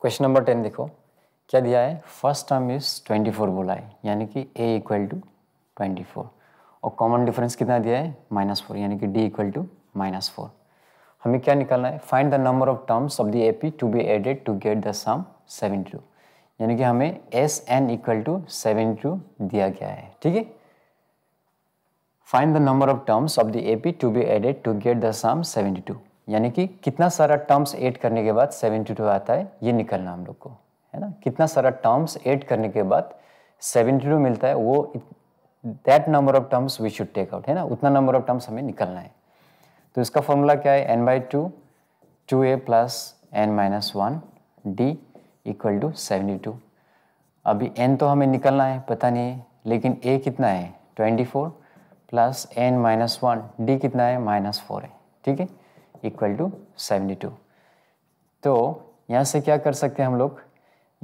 Question number ten देखो क्या दिया है first term is twenty four बोला है यानी कि a equal to twenty four और कॉमन डिफरेंस कितना दिया है माइनस फोर यानी कि d equal to minus four हमें क्या निकालना है find the number of terms of the A P to be added to get the sum seventy two यानी कि हमें S n equal to seventy two दिया गया है ठीक है find the number of terms of the A P to be added to get the sum seventy two यानी कि कितना सारा टर्म्स ऐड करने के बाद 72 आता है ये निकलना हम लोग को है ना कितना सारा टर्म्स ऐड करने के बाद 72 मिलता है वो that number of terms we should take out है ना उतना नंबर ऑफ टर्म्स हमें निकलना है तो इसका फॉर्मूला क्या है N by two two A plus N minus one D equal to seventy two अभी एन तो हमें निकलना है पता नहीं है लेकिन ए कितना है twenty four plus N minus one d कितना है माइनस फोर है ठीक है इक्वल टू सेवेंटी टू तो यहाँ से क्या कर सकते हैं हम लोग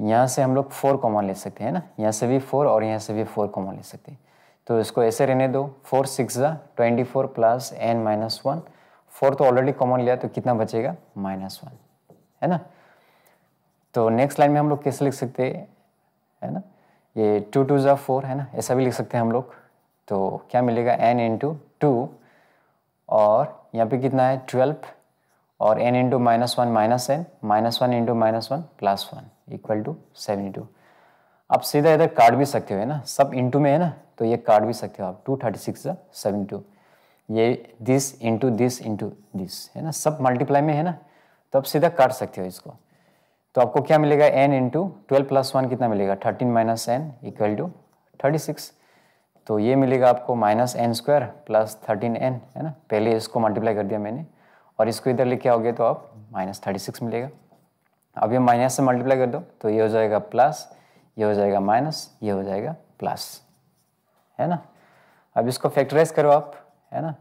यहाँ से हम लोग फोर कॉमन ले सकते हैं ना यहाँ से भी फोर और यहाँ से भी फोर कॉमन ले सकते हैं तो इसको ऐसे रहने दो फोर सिक्स ज़ा twenty four plus N minus one four तो ऑलरेडी कॉमन लिया तो कितना बचेगा माइनस वन है ना तो नेक्स्ट लाइन में हम लोग कैसे लिख सकते हैं है ना ये टू टू ज़ा फोर है ना ऐसा भी लिख सकते हैं हम लोग तो क्या मिलेगा एन इन टू टू और यहाँ पे कितना है ट्वेल्व और n into minus one minus n minus one into minus one plus one equal to seven two आप सीधा इधर काट भी सकते हो है ना सब इंटू में है ना तो ये काट भी सकते हो आप two thirty six seven two ये this into this into this है ना सब मल्टीप्लाई में है ना तो आप सीधा काट सकते हो इसको तो आपको क्या मिलेगा n into twelve plus one कितना मिलेगा thirteen minus n equal to thirty six तो ये मिलेगा आपको minus n square plus thirteen n है ना पहले इसको मल्टीप्लाई कर दिया मैंने और इसको इधर लिखे आओगे तो आप माइनस थर्टी सिक्स मिलेगा अब ये माइनस से मल्टीप्लाई कर दो तो ये हो जाएगा प्लस ये हो जाएगा माइनस ये हो जाएगा प्लस है ना अब इसको फैक्टराइज करो आप है ना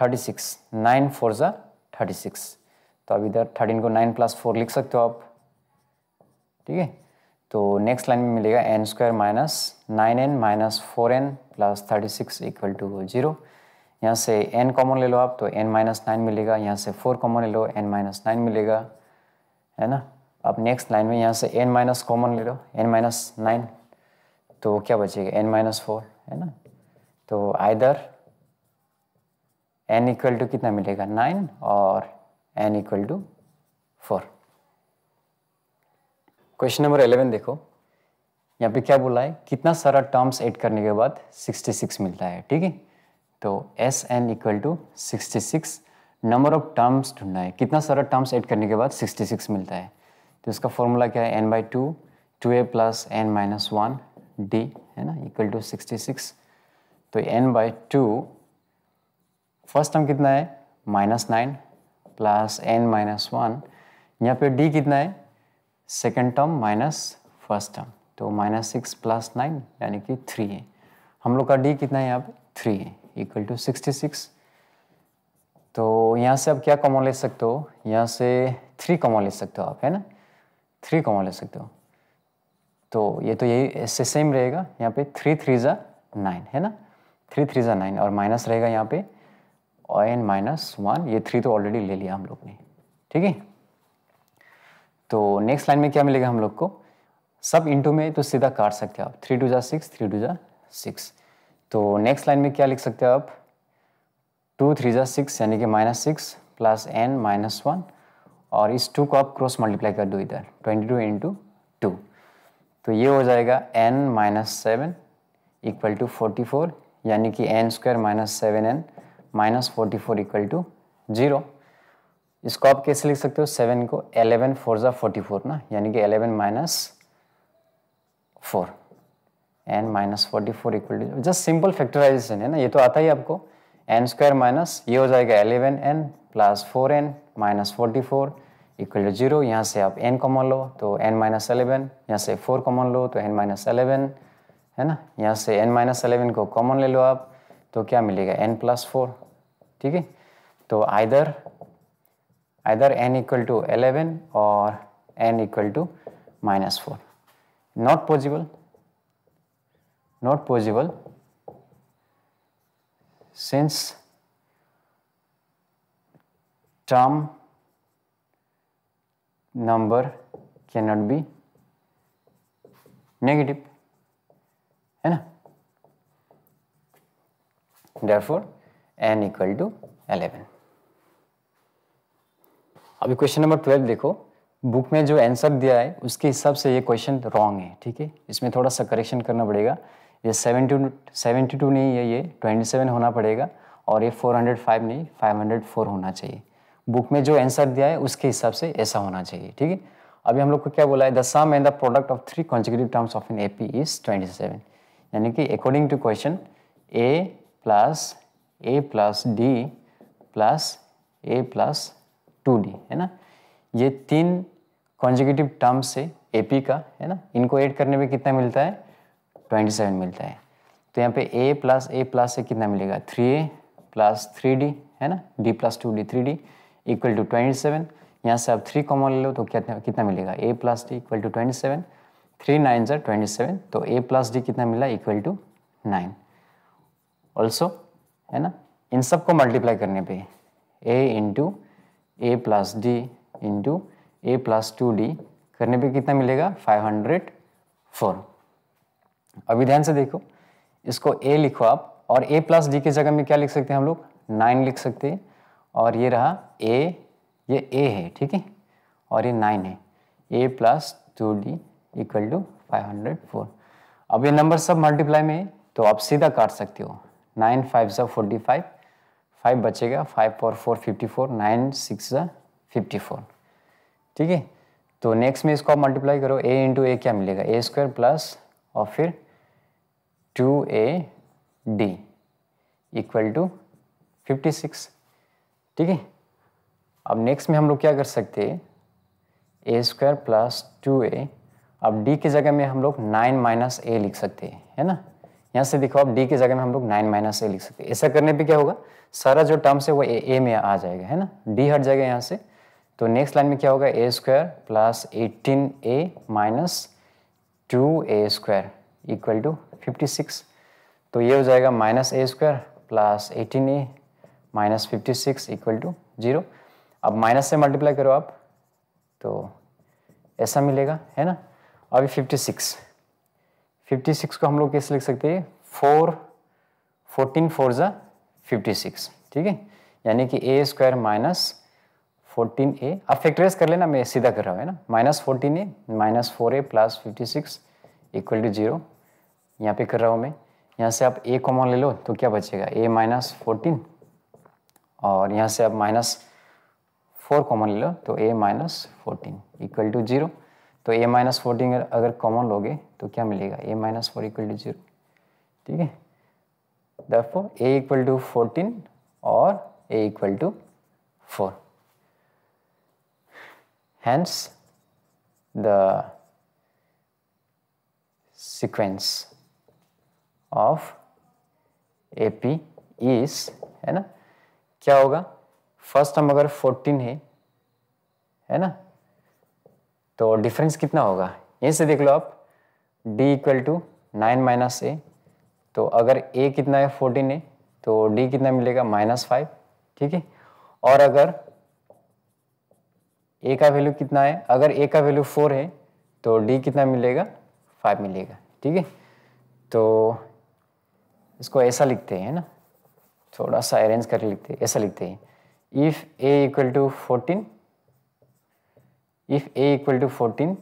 थर्टी सिक्स नाइन फोर ज़ा थर्टी सिक्स तो अब इधर थर्टीन को नाइन प्लस फोर लिख सकते हो आप ठीक है तो नेक्स्ट लाइन में मिलेगा n square minus nine n minus four N plus thirty six equal to zero यहाँ से एन कॉमन ले लो आप तो एन माइनस नाइन मिलेगा यहाँ से फोर कॉमन ले लो एन माइनस नाइन मिलेगा है ना अब नेक्स्ट लाइन में यहाँ से एन माइनस कॉमन ले लो एन माइनस नाइन तो क्या बचेगा एन माइनस फोर है ना तो आइदर एन इक्वल टू कितना मिलेगा नाइन और n equal to four question number eleven देखो यहाँ पे क्या बोला है कितना सारा टर्म्स ऐड करने के बाद 66 मिलता है ठीक है तो S n equal to sixty number of terms ढूंढना है कितना सारा टर्म्स ऐड करने के बाद 66 मिलता है तो इसका फॉर्मूला क्या है N by two two A plus N minus one d है ना इक्वल टू सिक्सटी सिक्स तो n by two first term कितना है minus nine plus N minus one यहाँ पे डी कितना है second term minus first term तो माइनस सिक्स प्लस नाइन यानी कि थ्री है हम लोग का डी कितना है यहाँ पे थ्री है इक्वल टू सिक्सटी सिक्स तो यहाँ से आप क्या कॉमन ले सकते हो यहाँ से थ्री कॉमन ले सकते हो आप है ना थ्री कॉमन ले सकते हो तो ये तो यही इससे सेम रहेगा यहाँ पे थ्री थ्री ज़ा नाइन है ना थ्री थ्री ज़ा नाइन और माइनस रहेगा यहाँ पे एन माइनस वन ये थ्री तो ऑलरेडी ले लिया हम लोग ने ठीक है तो नेक्स्ट लाइन में क्या मिलेगा हम लोग को सब इंटू में तो सीधा काट सकते हो आप थ्री टू जा सिक्स थ्री टू जा सिक्स तो नेक्स्ट लाइन में क्या लिख सकते हो आप टू थ्री जा सिक्स यानी कि minus six plus N minus one और इस टू को आप क्रॉस मल्टीप्लाई कर दो इधर ट्वेंटी टू इंटू टू तो ये हो जाएगा n minus seven equal to forty four यानी कि n square minus seven n minus forty four equal to zero इसको आप कैसे लिख सकते हो सेवन को एलेवन फोर ज़ा फोर्टी फोर ना यानी कि eleven minus four n minus forty four equal to just simple factorisation है ना ये तो आता ही आपको एन स्क्वायर माइनस ये हो जाएगा eleven n plus four n minus forty four equal to zero यहाँ से आप एन कॉमन लो तो एन माइनस एलेवन यहाँ से फोर कॉमन लो तो एन माइनस एलेवन है ना यहाँ से एन माइनस एलेवन को कॉमन ले लो आप तो क्या मिलेगा एन प्लस फोर ठीक है तो either either n equal to 11 or n equal to minus 4. Not possible, not possible since term number cannot be negative है therefore n equal to 11 अभी क्वेश्चन नंबर ट्वेल्व देखो बुक में जो answer दिया है उसके हिसाब से ये क्वेश्चन रॉन्ग है ठीक है इसमें थोड़ा सा करेक्शन करना पड़ेगा ये सेवेंटी सेवेंटी टू नहीं है ये ट्वेंटी सेवन होना पड़ेगा और ये फोर हंड्रेड फाइव नहीं फाइव हंड्रेड फोर होना चाहिए बुक में जो आंसर दिया है उसके हिसाब से ऐसा होना चाहिए ठीक है अभी हम लोग को क्या बोला है the sum and the product of three consecutive terms of an A P is twenty seven यानी कि according to question a plus A plus D plus A plus two d है ना ये तीन कॉन्जिक्यूटिव टर्म्स है A P का है ना इनको ऐड करने पे कितना मिलता है ट्वेंटी सेवन मिलता है तो यहाँ पे ए प्लस ए प्लस से कितना मिलेगा थ्री ए प्लस थ्री डी है ना d plus two D three D equal to twenty seven यहाँ से आप थ्री कॉमन ले लो तो कितना कितना मिलेगा ए plus D equal to twenty seven three nine जर ट्वेंटी सेवन तो ए प्लस डी कितना मिला इक्वल टू नाइन ऑल्सो है ना इन सब को मल्टीप्लाई करने पे a into a plus d into a plus two d करने पे कितना मिलेगा 504 अभी ध्यान से देखो इसको ए लिखो आप और ए प्लस डी की जगह में क्या लिख सकते हैं हम लोग नाइन लिख सकते हैं और ये रहा ए ये ए है ठीक है और ये नाइन है a plus two D equal to five hundred four अब ये नंबर सब मल्टीप्लाई में है तो आप सीधा काट सकते हो नाइन फाइव ज़ा फोर्टी फाइव फाइव बचेगा five four four fifty four nine six fifty four ठीक है तो नेक्स्ट में इसको आप मल्टीप्लाई करो ए इंटू ए क्या मिलेगा ए स्क्वायर प्लस और फिर two a d equal to fifty six ठीक है अब नेक्स्ट में हम लोग क्या कर सकते हैं a square plus two a अब डी की जगह में हम लोग नाइन माइनस ए लिख सकते हैं है ना यहाँ से देखो अब डी की जगह में हम लोग नाइन माइनस ए लिख सकते हैं ऐसा करने पे क्या होगा सारा जो टर्म्स है वो ए, में आ जाएगा है ना डी हट जाएगा यहाँ से तो नेक्स्ट लाइन में क्या होगा a square plus eighteen a minus two a square equal to fifty six तो ये हो जाएगा minus a square plus eighteen a minus fifty six equal to zero अब माइनस से मल्टीप्लाई करो आप तो ऐसा मिलेगा है ना अभी फिफ्टी सिक्स फिफ्टी सिक्स को हम लोग कैसे लिख सकते हैं फोर फोर्टीन फोर ज़ा 56 ठीक है यानी कि a square minus fourteen a आप फैक्टराइज कर लेना मैं सीधा कर रहा हूँ है ना minus fourteen a minus four a plus fifty six equal to zero यहाँ पे कर रहा हूँ मैं यहाँ से आप ए कॉमन ले लो तो क्या बचेगा ए माइनस फोर्टीन और यहाँ से आप माइनस फोर कॉमन ले लो तो a minus fourteen equal to zero तो ए माइनस फोर्टीन अगर कॉमन लोगे तो क्या मिलेगा a minus four equal to zero ठीक है therefore a equal to 14 or a equal to 4 hence the sequence of AP is है ना क्या होगा फर्स्ट हम अगर 14 है है ना तो डिफरेंस कितना होगा यहीं से देख लो आप d equal to nine minus a तो अगर ए कितना है फोर्टीन है तो डी कितना मिलेगा माइनस फाइव ठीक है और अगर ए का वैल्यू कितना है अगर ए का वैल्यू फोर है तो डी कितना मिलेगा फाइव मिलेगा ठीक है तो इसको ऐसा लिखते हैं ना थोड़ा सा अरेंज करके लिखते हैं ऐसा लिखते हैं if a equal to fourteen if a equal to fourteen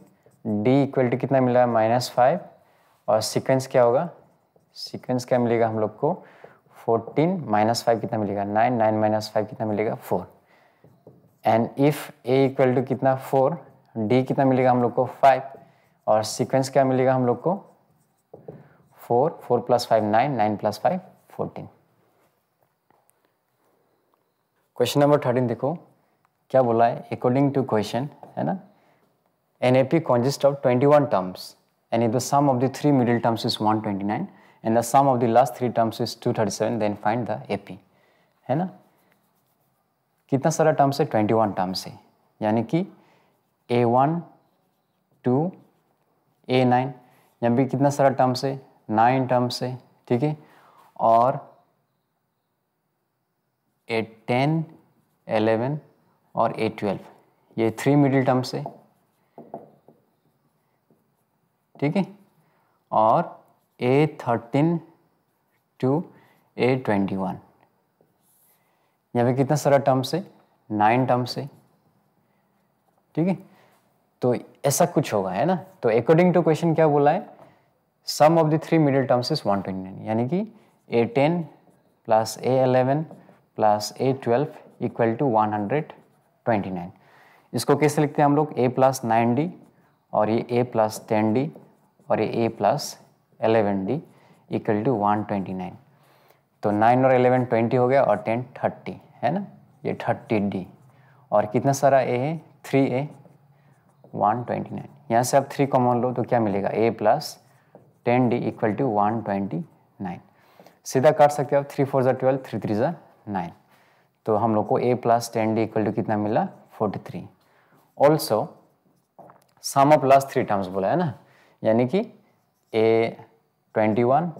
d equal to कितना मिला माइनस फाइव और सिक्वेंस क्या होगा सीक्वेंस क्या मिलेगा हम लोग को फोर्टीन माइनस फाइव कितना मिलेगा नाइन नाइन माइनस फाइव कितना मिलेगा four and if a equal to कितना फोर डी कितना मिलेगा हम लोग को फाइव और सीक्वेंस क्या मिलेगा हम लोग को four four plus five nine nine plus five fourteen question number thirteen देखो क्या बोला है अकॉर्डिंग टू क्वेश्चन है ना an A P consist of twenty one terms and if the sum of the three middle terms is one twenty nine and the sum of the last three terms is 237 then find the AP है ना कितना सारा terms है 21 terms है यानी कि a one to a nine यहाँ भी कितना सारा टर्म्स है नाइन टर्म्स है ठीक है और ए टेन एलेवन और ए ट्वेल्व ये थ्री मिडिल टर्म्स है ठीक है और a thirteen to a twenty one यहाँ पे कितना सारा टर्म्स है नाइन टर्म्स है ठीक है तो ऐसा कुछ होगा है ना तो अकॉर्डिंग टू क्वेश्चन क्या बोला है sum of the three middle terms is one twenty nine यानी कि a ten plus a eleven plus a twelve equal to one hundred twenty nine इसको कैसे लिखते हैं हम लोग ए प्लस नाइन डी और ये ए प्लस टेन डी और ये a plus eleven d equal to one twenty nine तो नाइन और एलेवन ट्वेंटी हो गया और टेन थर्टी है ना ये थर्टी डी और कितना सारा ए है three a one twenty nine यहाँ से आप थ्री कॉमन लो तो क्या मिलेगा ए plus ten D equal to one twenty nine सीधा काट सकते हो आप थ्री फोर ज़ा ट्वेल्व थ्री थ्री ज़ा नाइन तो हम लोग को a plus ten D equal to कितना मिला फोर्टी थ्री ऑल्सो सामा प्लस थ्री टर्म्स बोला है ना यानी कि a twenty one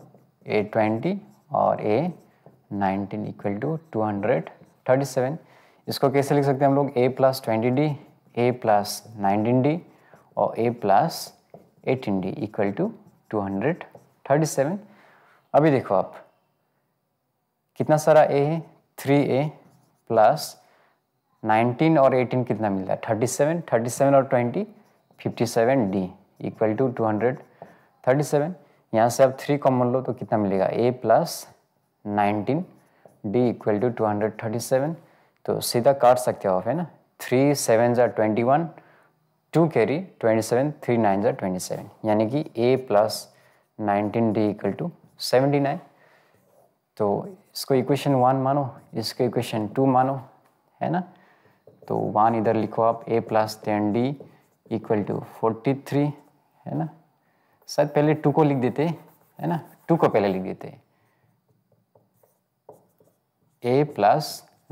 a twenty और ए nineteen equal to two hundred thirty seven इसको कैसे लिख सकते हैं हम लोग ए plus twenty d a plus nineteen d और a plus eighteen d equal to two hundred thirty seven अभी देखो आप कितना सारा ए है थ्री ए प्लस नाइनटीन और एटीन कितना मिल रहा है थर्टी सेवन थर्टी सेवन और twenty fifty seven d equal to two hundred thirty seven यहाँ से आप थ्री कॉमन लो तो कितना मिलेगा ए plus nineteen d equal to two hundred thirty seven तो सीधा काट सकते हो आप है ना थ्री सेवन ज़ा twenty one two carry twenty seven three nine ज़ा ट्वेंटी सेवन यानी कि ए plus nineteen d equal to seventy nine तो इसको इक्वेशन वन मानो इसको इक्वेशन टू मानो है ना तो वन इधर लिखो आप a plus ten D equal to forty three है ना शायद पहले टू को लिख देते है ना टू को पहले लिख देते a plus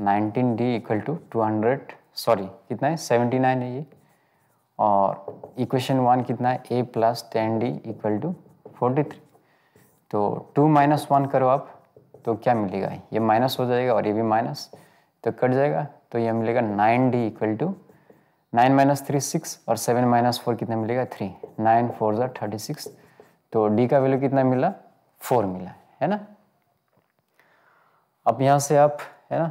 nineteen d equal to two hundred sorry कितना है सेवेंटी नाइन है ये और इक्वेशन वन कितना है a plus ten D equal to forty three तो टू माइनस वन करो आप तो क्या मिलेगा ये माइनस हो जाएगा और ये भी माइनस तो कट जाएगा तो ये मिलेगा nine d equal to nine minus three six और सेवन माइनस फोर कितना मिलेगा थ्री नाइन फोर जो थर्टी सिक्स तो डी का वैल्यू कितना मिला फोर मिला है ना अब यहाँ से आप है ना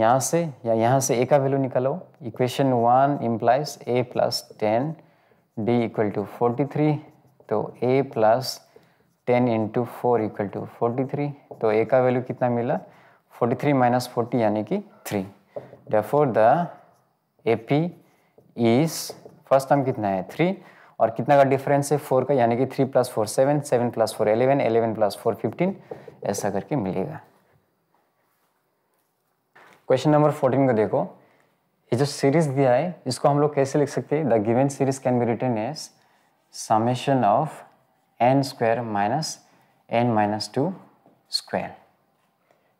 यहाँ से या यहाँ से ए का वैल्यू निकालो equation one implies a plus ten D equal to forty three तो a plus ten into four equal to forty three तो ए का वैल्यू कितना मिला फोर्टी थ्री माइनस फोर्टी यानी कि three therefore the A P is first term कितना है three और कितना का डिफरेंस है फोर का यानी कि three plus four seven seven plus four eleven eleven plus four fifteen ऐसा करके मिलेगा क्वेश्चन नंबर फोर्टीन को देखो ये जो सीरीज दिया है इसको हम लोग कैसे लिख सकते हैं the given series can be written as summation of n square minus n minus two square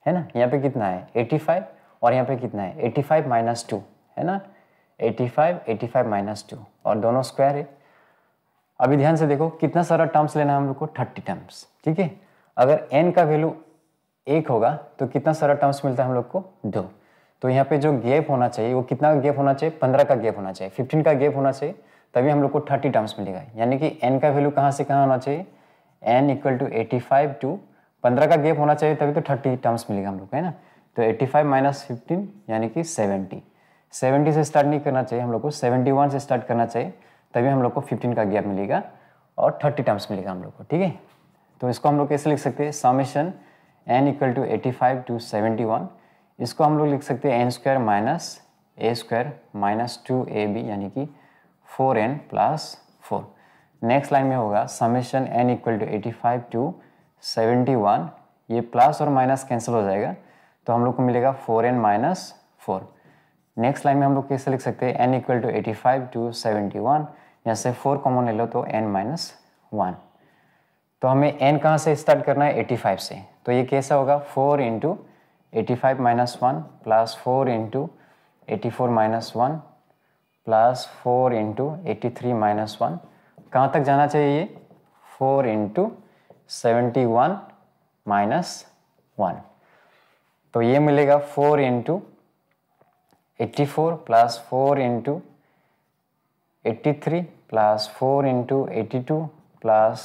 है ना यहाँ पे कितना है 85 और यहाँ पे कितना है 85 फाइव माइनस टू है ना 85, 85 माइनस टू और दोनों स्क्वायर है अभी ध्यान से देखो कितना सारा टर्म्स लेना है हम लोग को 30 टर्म्स ठीक है अगर n का वैल्यू एक होगा तो कितना सारा टर्म्स मिलता है हम लोग को दो तो यहाँ पे जो गैप होना चाहिए वो कितना का गैप होना चाहिए पंद्रह का गैप होना चाहिए फिफ्टीन का गैप होना चाहिए तभी हम लोग को थर्टी टर्म्स मिलेगा यानी कि एन का वैल्यू कहाँ से कहाँ होना चाहिए n equal to eighty five to पंद्रह का गैप होना चाहिए तभी तो थर्टी टर्म्स मिलेगा हम लोग को है ना तो एट्टी फाइव माइनस फिफ्टीन यानी कि सेवेंटी सेवेंटी से स्टार्ट नहीं करना चाहिए हम लोग को सेवेंटी वन से स्टार्ट करना चाहिए तभी हम लोग को फिफ्टीन का गैप मिलेगा और थर्टी टर्म्स मिलेगा हम लोग को ठीक है तो इसको हम लोग कैसे लिख सकते हैं summation n equal to eighty five to seventy one इसको हम लोग लिख सकते हैं n square minus a square minus two a b यानी कि four N plus four next line में होगा summation n equal to eighty five to seventy one ये प्लस और माइनस कैंसिल हो जाएगा तो हम लोग को मिलेगा four n minus four next line में हम लोग कैसे लिख सकते हैं n equal to eighty five to seventy one यहाँ से फोर कॉमन ले लो तो एन माइनस वन तो हमें एन कहाँ से स्टार्ट करना है एटी फाइव से तो ये कैसा होगा four into eighty five minus one plus four into eighty four minus one plus four into eighty three minus one कहाँ तक जाना चाहिए ये four into seventy one minus one तो ये मिलेगा four into eighty four plus four into eighty three plus four into eighty two plus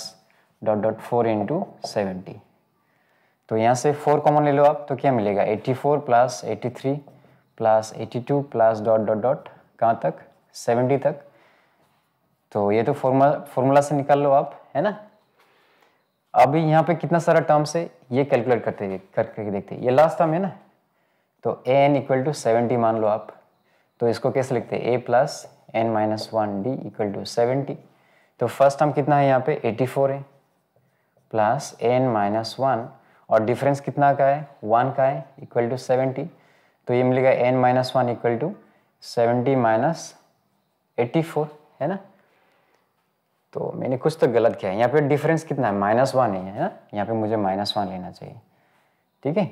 dot dot four into seventy तो यहाँ से फोर कॉमन ले लो आप तो क्या मिलेगा eighty four plus eighty three plus eighty two plus dot dot dot कहाँ तक सेवेंटी तक तो ये तो फॉर्मूला फॉर्मूला से निकाल लो आप है ना अभी यहाँ पे कितना सारा टर्म्स है ये कैलकुलेट करते करके देखते ये लास्ट टर्म है ना तो a n equal to seventy मान लो आप तो इसको कैसे लिखते हैं a plus N minus one D equal to seventy तो फर्स्ट हम कितना है यहाँ पे एटी फोर है प्लस एन माइनस वन और डिफरेंस कितना का है वन का है इक्वल टू सेवेंटी तो ये मिलेगा n minus one equal to seventy minus eighty four है ना तो मैंने कुछ तो गलत किया है यहाँ पे डिफरेंस कितना है माइनस वन है ना यहाँ पे मुझे माइनस वन लेना चाहिए ठीक है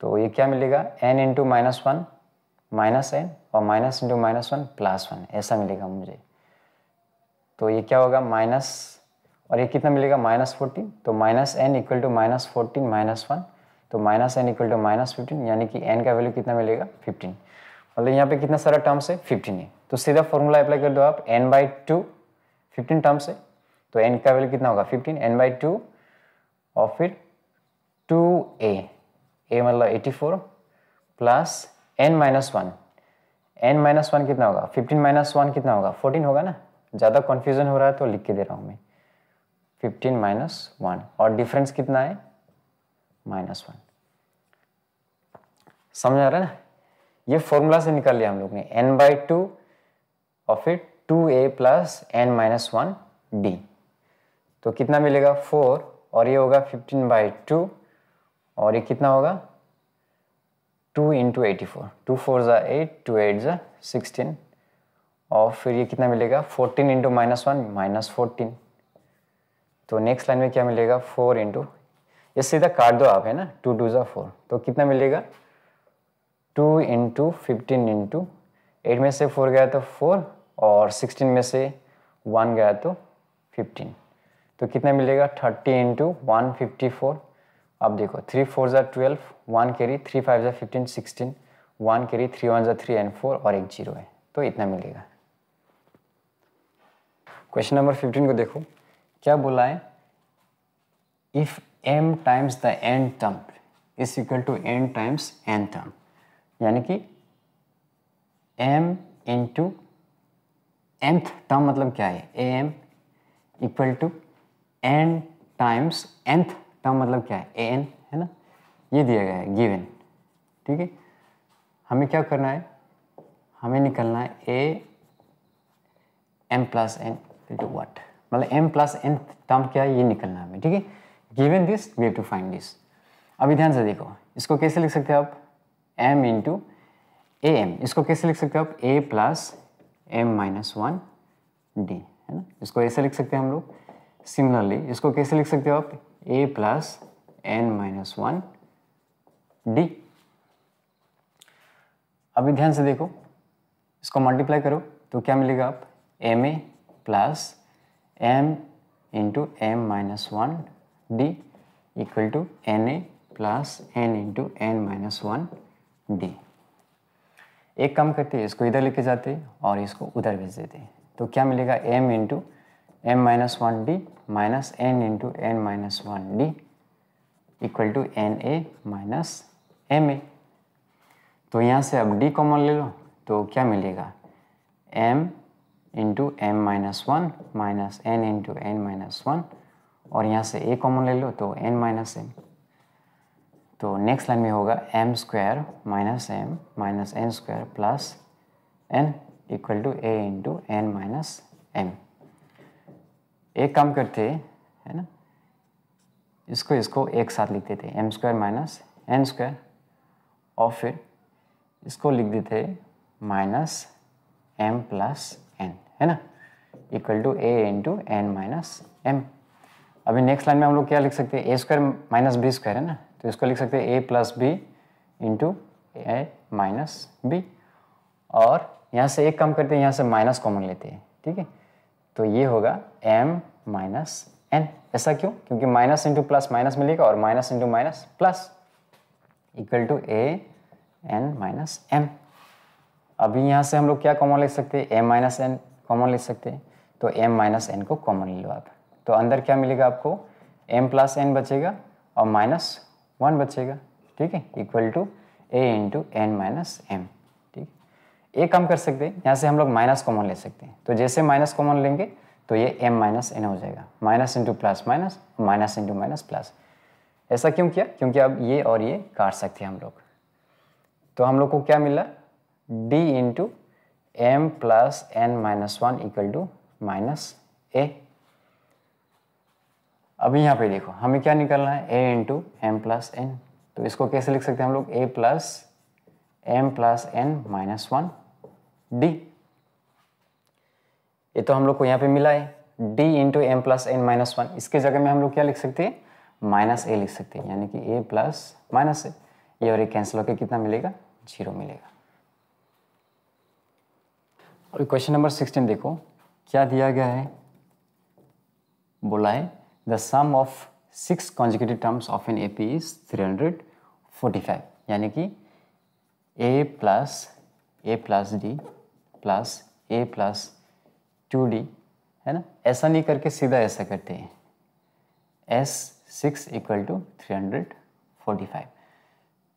तो ये क्या मिलेगा n into minus one minus n और minus into minus one plus one ऐसा मिलेगा मुझे तो ये क्या होगा माइनस और ये कितना मिलेगा माइनस फोर्टीन तो minus n equal to minus fourteen minus one तो minus n equal to minus fifteen यानी कि एन का वैल्यू कितना मिलेगा फिफ्टीन मतलब यहाँ पे कितना सारा टर्म्स है फिफ्टीन है तो सीधा फॉर्मूला अप्लाई कर दो आप n by two fifteen terms है तो एन का वैल्यू कितना होगा फिफ्टीन एन बाई टू और फिर टू ए ए मतलब eighty four plus N minus one n minus one कितना होगा फिफ्टीन माइनस वन कितना होगा फोर्टीन होगा ना ज़्यादा कन्फ्यूजन हो रहा है तो लिख के दे रहा हूँ मैं फिफ्टीन माइनस वन और डिफरेंस कितना है माइनस वन समझ आ रहा है ना ये फॉर्मूला से निकाल लिया हम लोग ने एन बाई टू और फिर टू ए plus N minus one D तो कितना मिलेगा फोर और ये होगा फिफ्टीन बाई टू और ये कितना होगा two into eighty four two four ज़ा एट टू एट ज़ा सिक्सटीन और फिर ये कितना मिलेगा fourteen into minus one minus fourteen तो नेक्स्ट लाइन में क्या मिलेगा फोर इंटू ये सीधा काट दो आप है ना टू टू ज़ा फोर तो कितना मिलेगा two into fifteen into eight में से फोर गया तो फोर और सिक्सटीन में से वन गया तो फिफ्टीन तो कितना मिलेगा thirty into one fifty four अब देखो थ्री फोर ज़ा twelve one carry three five ज़ा fifteen sixteen one carry three one ज़ा थ्री एंड फोर और एक जीरो है तो इतना मिलेगा क्वेश्चन नंबर फिफ्टीन को देखो क्या बोला है if m times the n term is equal to n times n term यानी कि एम इंटू एंथ टर्म मतलब क्या है a m equal to n times nth term मतलब क्या है ए एन है ना ये दिया गया है गिवन ठीक है हमें क्या करना है हमें निकलना है a m plus n to what मतलब एम प्लस एन टर्म क्या है ये निकलना है हमें ठीक है given this we to find this अभी ध्यान से देखो इसको कैसे लिख सकते हो आप एम इंटू ए एम इसको कैसे लिख सकते हो आप a plus M minus one d है ना इसको ऐसे लिख सकते हैं हम लोग सिमिलरली इसको कैसे लिख सकते हो आप a plus n minus one d अभी ध्यान से देखो इसको मल्टीप्लाई करो तो क्या मिलेगा आप m a plus m into m minus one D equal to n a plus n into n minus one d एक काम करते हैं इसको इधर लेके जाते और इसको उधर भेज देते तो क्या मिलेगा m into m minus one d minus n into n minus one D equal to n a minus m a तो यहाँ से अब डी कॉमन ले लो तो क्या मिलेगा m into m minus one minus n into n minus one और यहाँ से a कॉमन ले लो तो n माइनस एम तो नेक्स्ट लाइन में होगा m square minus m minus n square plus n equal to a into n minus m एक काम करते है ना इसको इसको एक साथ लिख देते m square minus n square और फिर इसको लिख देते माइनस एम प्लस एन है ना equal to a into n minus m अभी नेक्स्ट लाइन में हम लोग क्या लिख सकते हैं a square minus b square है ना तो इसको लिख सकते हैं a plus b into a minus b और यहाँ से एक काम करते हैं यहाँ से माइनस कॉमन लेते हैं ठीक है तो ये होगा एम माइनस एन ऐसा क्यों क्योंकि माइनस इंटू प्लस माइनस मिलेगा और minus into minus plus equal to a n minus m अभी यहाँ से हम लोग क्या कॉमन ले सकते हैं एम माइनस एन कॉमन ले सकते हैं तो एम माइनस एन को कॉमन ले लो आप तो अंदर क्या मिलेगा आपको एम प्लस एन बचेगा और माइनस वन बचेगा ठीक है equal to a into n minus m एक कम कर सकते हैं यहाँ से हम लोग माइनस कॉमन ले सकते हैं तो जैसे माइनस कॉमन लेंगे तो ये एम माइनस एन हो जाएगा minus into plus minus minus into minus plus ऐसा क्यों किया क्योंकि अब ये और ये काट सकते हैं हम लोग तो हम लोग को क्या मिला d into m plus N minus one equal to minus a अभी यहाँ पे देखो हमें क्या निकालना है a into m plus n तो इसको कैसे लिख सकते हैं हम लोग ए plus m plus N minus one d ये तो हम लोग को यहाँ पे मिला है d into m plus N minus one इसके जगह में हम लोग क्या लिख सकते हैं माइनस ए लिख सकते हैं यानी कि ए प्लस माइनस ए ये और ये कैंसिल होकर कितना मिलेगा जीरो मिलेगा और क्वेश्चन नंबर सिक्सटीन देखो क्या दिया गया है बोला है the sum of six consecutive terms of an A P is three hundred forty five यानी कि ए प्लस ए प्लस डी प्लस ए प्लस टू डी है ना ऐसा नहीं करके सीधा ऐसा करते हैं S six equal to three hundred forty five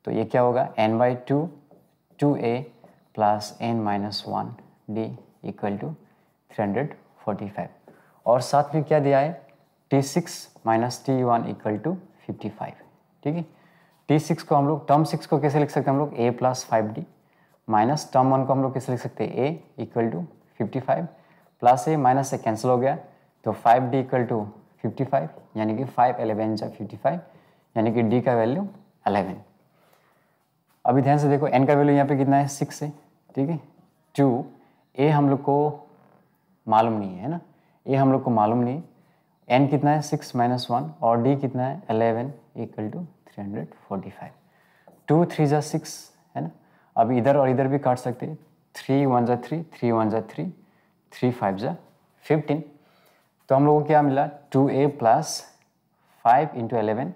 तो ये क्या होगा n by two two A plus N minus one D equal to three hundred forty five और साथ में क्या दिया है T six minus T one equal to fifty five ठीक है टी सिक्स को हम लोग टर्म सिक्स को कैसे लिख सकते हैं हम लोग ए plus five d minus term one को हम लोग कैसे लिख सकते हैं a equal to fifty five plus a minus से कैंसिल हो गया तो five d equal to fifty five यानी कि फाइव एलेवन जब फिफ्टी फाइव यानी कि डी का वैल्यू अलेवन अभी ध्यान से देखो एन का वैल्यू यहाँ पे कितना है सिक्स है ठीक है टू ए हम लोग को मालूम नहीं है ना ए हम लोग को मालूम नहीं एन कितना है सिक्स माइनस वन और डी कितना है eleven equal to three hundred forty five two three जा सिक्स है ना अब इधर और इधर भी काट सकते हैं थ्री वन ज़ा थ्री थ्री वन ज़ा थ्री थ्री फाइव ज़ा फिफ्टीन तो हम लोगों को क्या मिला two A plus five into eleven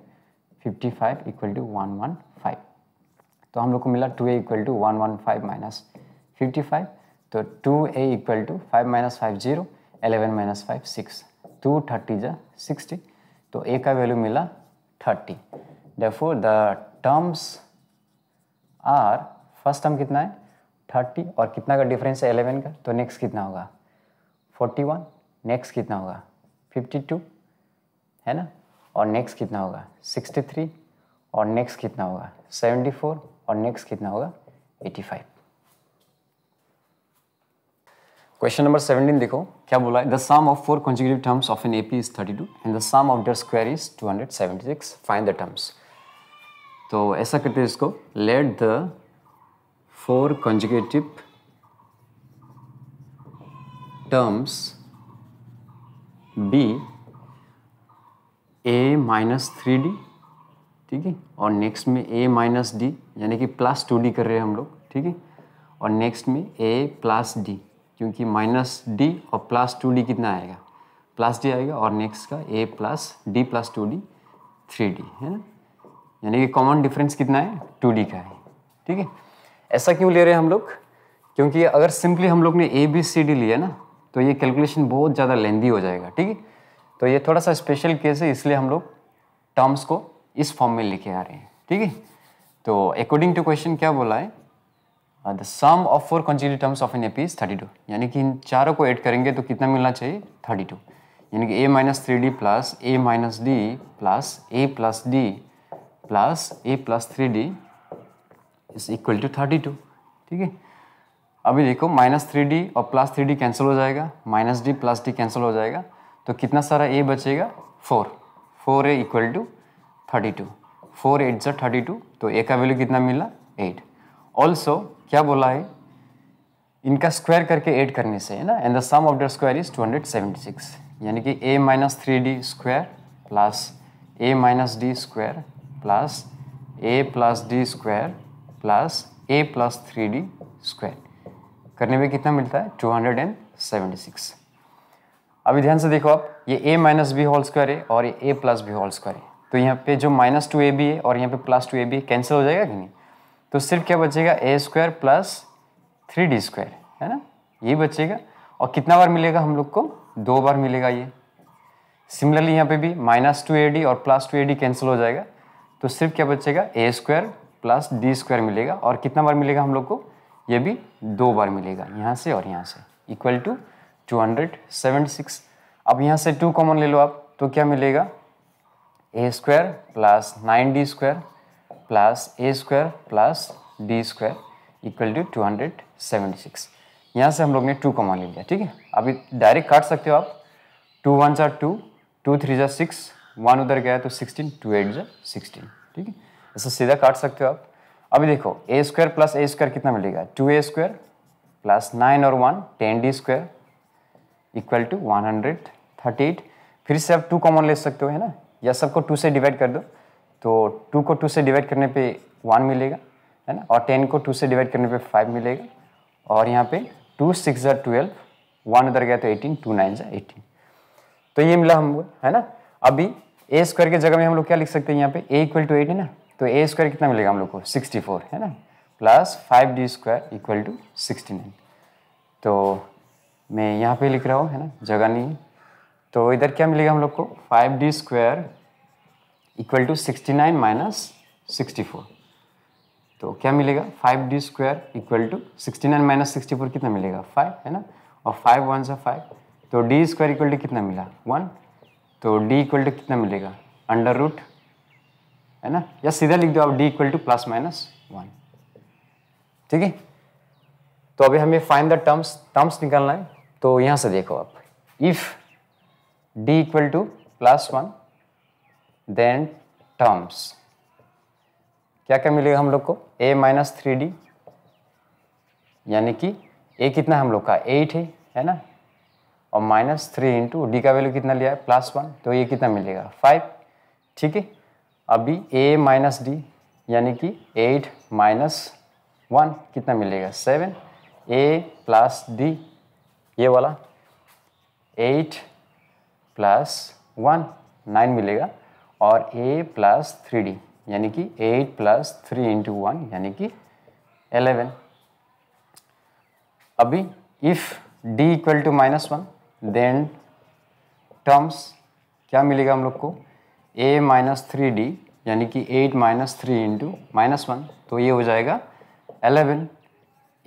fifty five equal to one one five तो हम लोग को मिला two a equal to one one five minus fifty five तो two a equal to five minus five zero eleven minus five six two thirty जा sixty तो a का value मिला thirty therefore the terms are first term कितना है thirty और कितना का डिफरेंस है एलेवन का तो नेक्स्ट कितना होगा फोर्टी वन नेक्स्ट कितना होगा फिफ्टी टू है ना और नेक्स्ट कितना होगा सिक्सटी थ्री और नेक्स्ट कितना होगा सेवेंटी फोर और नेक्स्ट कितना होगा eighty five question number seventeen देखो क्या बोला है the sum of four consecutive terms of an AP is thirty two and the sum of their square is two hundred seventy six find the terms तो ऐसा करते हैं इसको let the four consecutive terms be a minus three d ठीक है और next में a minus D यानी कि प्लस टू डी कर रहे हैं हम लोग ठीक है और नेक्स्ट में a प्लस डी क्योंकि माइनस डी और प्लस टू डी कितना आएगा प्लस डी आएगा और नेक्स्ट का a plus D plus two D three d है ना यानी कि कॉमन डिफरेंस कितना है टू डी का है ठीक है ऐसा क्यों ले रहे हैं हम लोग क्योंकि अगर सिंपली हम लोग ने ए बी सी डी लिया ना तो ये कैलकुलेशन बहुत ज़्यादा लेंदी हो जाएगा ठीक है तो ये थोड़ा सा स्पेशल केस है इसलिए हम लोग टर्म्स को इस फॉर्म में लेके आ रहे हैं ठीक है तो अकॉर्डिंग टू क्वेश्चन क्या बोला है the sum of four consecutive terms of an P is thirty two यानी कि इन चारों को ऐड करेंगे तो कितना मिलना चाहिए थर्टी टू यानी कि a minus three d plus a minus d plus A plus D plus A plus three d is equal to thirty two ठीक है अभी देखो माइनस थ्री डी और प्लस थ्री डी कैंसिल हो जाएगा minus d plus d cancel हो जाएगा तो कितना सारा ए बचेगा four four a equal to thirty two four eight जो थर्टी टू तो ए का वैल्यू कितना मिला एट ऑल्सो क्या बोला है इनका स्क्वायर करके एड करने से है ना and the sum of the square is six यानी कि a minus three d square plus a minus d square plus A plus d square plus A plus three d square करने पे कितना मिलता है two hundred and seventy six अभी ध्यान से देखो आप ये a minus b whole square है और ये a plus b whole square है तो यहाँ पे जो माइनस टू ए बी है और यहाँ पे plus two a b cancel हो जाएगा कि नहीं तो सिर्फ क्या बचेगा a square plus three d square है ना ये बचेगा और कितना बार मिलेगा हम लोग को दो बार मिलेगा ये सिमिलरली यहाँ पे भी माइनस टू ए डी और plus two a d cancel हो जाएगा तो सिर्फ क्या बचेगा a square plus d square मिलेगा और कितना बार मिलेगा हम लोग को ये भी दो बार मिलेगा यहाँ से और यहाँ से equal to two hundred seventy six अब यहाँ से टू कॉमन ले लो आप तो क्या मिलेगा a square plus nine d square plus a square plus d square equal to two hundred seventy six यहाँ से हम लोग ने टू कॉमन ले लिया ठीक है अभी डायरेक्ट काट सकते हो आप टू वन ज़ा टू टू थ्री ज़ा सिक्स वन उधर गया तो सिक्सटीन टू एट ज़ा सिक्सटीन ठीक है इससे सीधा काट सकते हो आप अभी देखो a square plus a square कितना मिलेगा two a square plus nine और one ten d square equal to one hundred thirty eight फिर से आप टू कॉमन ले सकते हो है ना या सबको टू से डिवाइड कर दो तो टू को टू से डिवाइड करने पे वन मिलेगा है ना और टेन को टू से डिवाइड करने पे फाइव मिलेगा और यहाँ पे टू सिक्स ज़ा ट्वेल्व वन उधर गया तो एटीन टू नाइन ज़ा एटीन तो ये मिला हमको है ना अभी ए स्क्वायर की जगह में हम लोग क्या लिख सकते हैं यहाँ पे ए इक्वल टू एट है ना तो ए स्क्वायर कितना मिलेगा हम लोग को 64 है ना plus five d square equal to sixty तो मैं यहाँ पे लिख रहा हूँ है ना जगह नहीं तो इधर क्या मिलेगा हम लोग को five d square equal to sixty nine minus sixty four तो क्या मिलेगा five d square equal to sixty nine minus sixty four कितना मिलेगा फाइव है ना और फाइव वन सा फाइव तो डी स्क्वायर इक्वल टू कितना मिला वन तो डी इक्वल टू कितना मिलेगा अंडर रूट है ना या सीधा लिख दो आप d equal to plus minus one ठीक है तो अभी हमें फाइन द टर्म्स टर्म्स निकालना है तो यहाँ से देखो आप if d equal to plus one then terms क्या क्या मिलेगा हम लोग को ए माइनस थ्री डी यानी कि ए कितना हम लोग का एट है है ना और माइनस थ्री इंटू डी का वैल्यू कितना लिया है प्लस वन तो ये कितना मिलेगा फाइव ठीक है अभी a माइनस डी यानी कि एट माइनस वन कितना मिलेगा सेवन ए प्लस डी ये वाला एट प्लस वन नाइन मिलेगा और ए प्लस थ्री डी यानी कि eight plus three into one यानी कि एलेवन अभी if d equal to minus one then terms क्या मिलेगा हम लोग को ए माइनस थ्री डी यानी कि eight minus three into minus one तो ये हो जाएगा एलेवन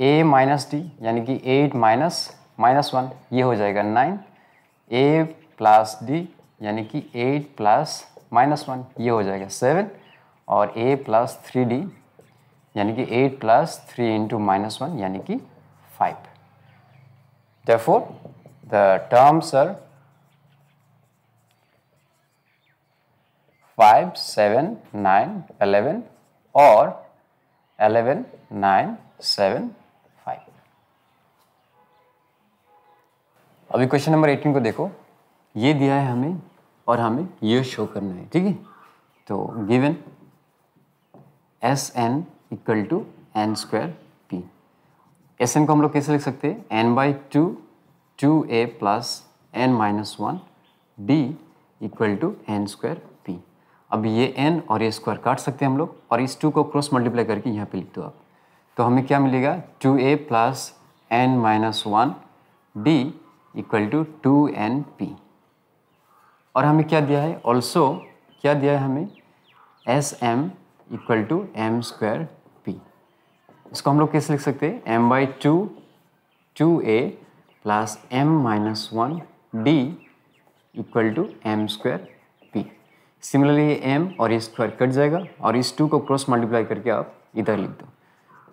ए माइनस डी यानी कि एट माइनस माइनस वन ये हो जाएगा नाइन ए प्लस डी यानी कि एट प्लस माइनस वन ये हो जाएगा सेवन और ए प्लस थ्री डी यानी कि eight plus three into minus one यानी कि five therefore the terms are five seven nine eleven और एलेवन नाइन सेवन फाइव अभी क्वेश्चन नंबर एटीन को देखो ये दिया है हमें और हमें ये शो करना है ठीक है तो given S n equal to n square p S n को हम लोग कैसे लिख सकते हैं n by two two A plus N minus one D equal to n square अब ये एन और ये स्क्वायर काट सकते हैं हम लोग और इस टू को क्रॉस मल्टीप्लाई करके यहाँ पे लिख दो आप तो हमें क्या मिलेगा two A plus N minus one D equal to two n p और हमें क्या दिया है ऑल्सो क्या दिया है हमें S m equal to m square p इसको हम लोग कैसे लिख सकते हैं m by two two A plus M minus one D equal to m square similarly ये एम और ये e स्क्वायर कट जाएगा और इस e टू को क्रॉस मल्टीप्लाई करके आप इधर लिख दो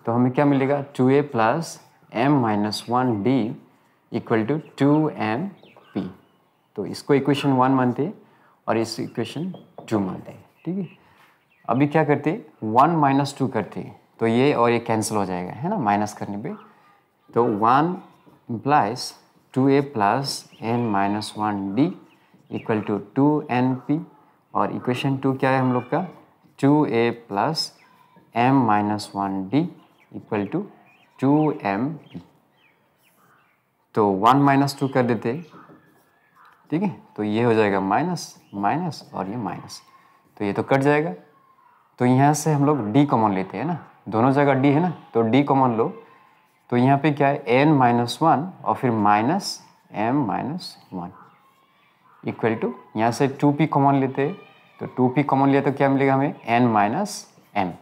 तो हमें क्या मिलेगा two A plus M minus one D equal to two m p तो इसको इक्वेशन वन मानते हैं और इस इक्वेशन टू मानते हैं ठीक है अभी क्या करते वन माइनस टू करते तो ये और ये कैंसिल हो जाएगा है ना माइनस करने पे तो one implies two A plus N minus one D equal to two n p और इक्वेशन टू क्या है हम लोग का two A plus M minus one D equal to two m तो वन माइनस टू कर देते ठीक है तो ये हो जाएगा माइनस माइनस और ये माइनस तो ये तो कट जाएगा तो यहाँ से हम लोग डी कॉमन लेते हैं ना दोनों जगह डी है ना तो डी कॉमन लो तो यहाँ पे क्या है एन माइनस वन और फिर minus m minus one equal to यहाँ से टू पी कॉमन लेते तो टू पी कॉमन लिया तो क्या मिलेगा हमें एन माइनस एम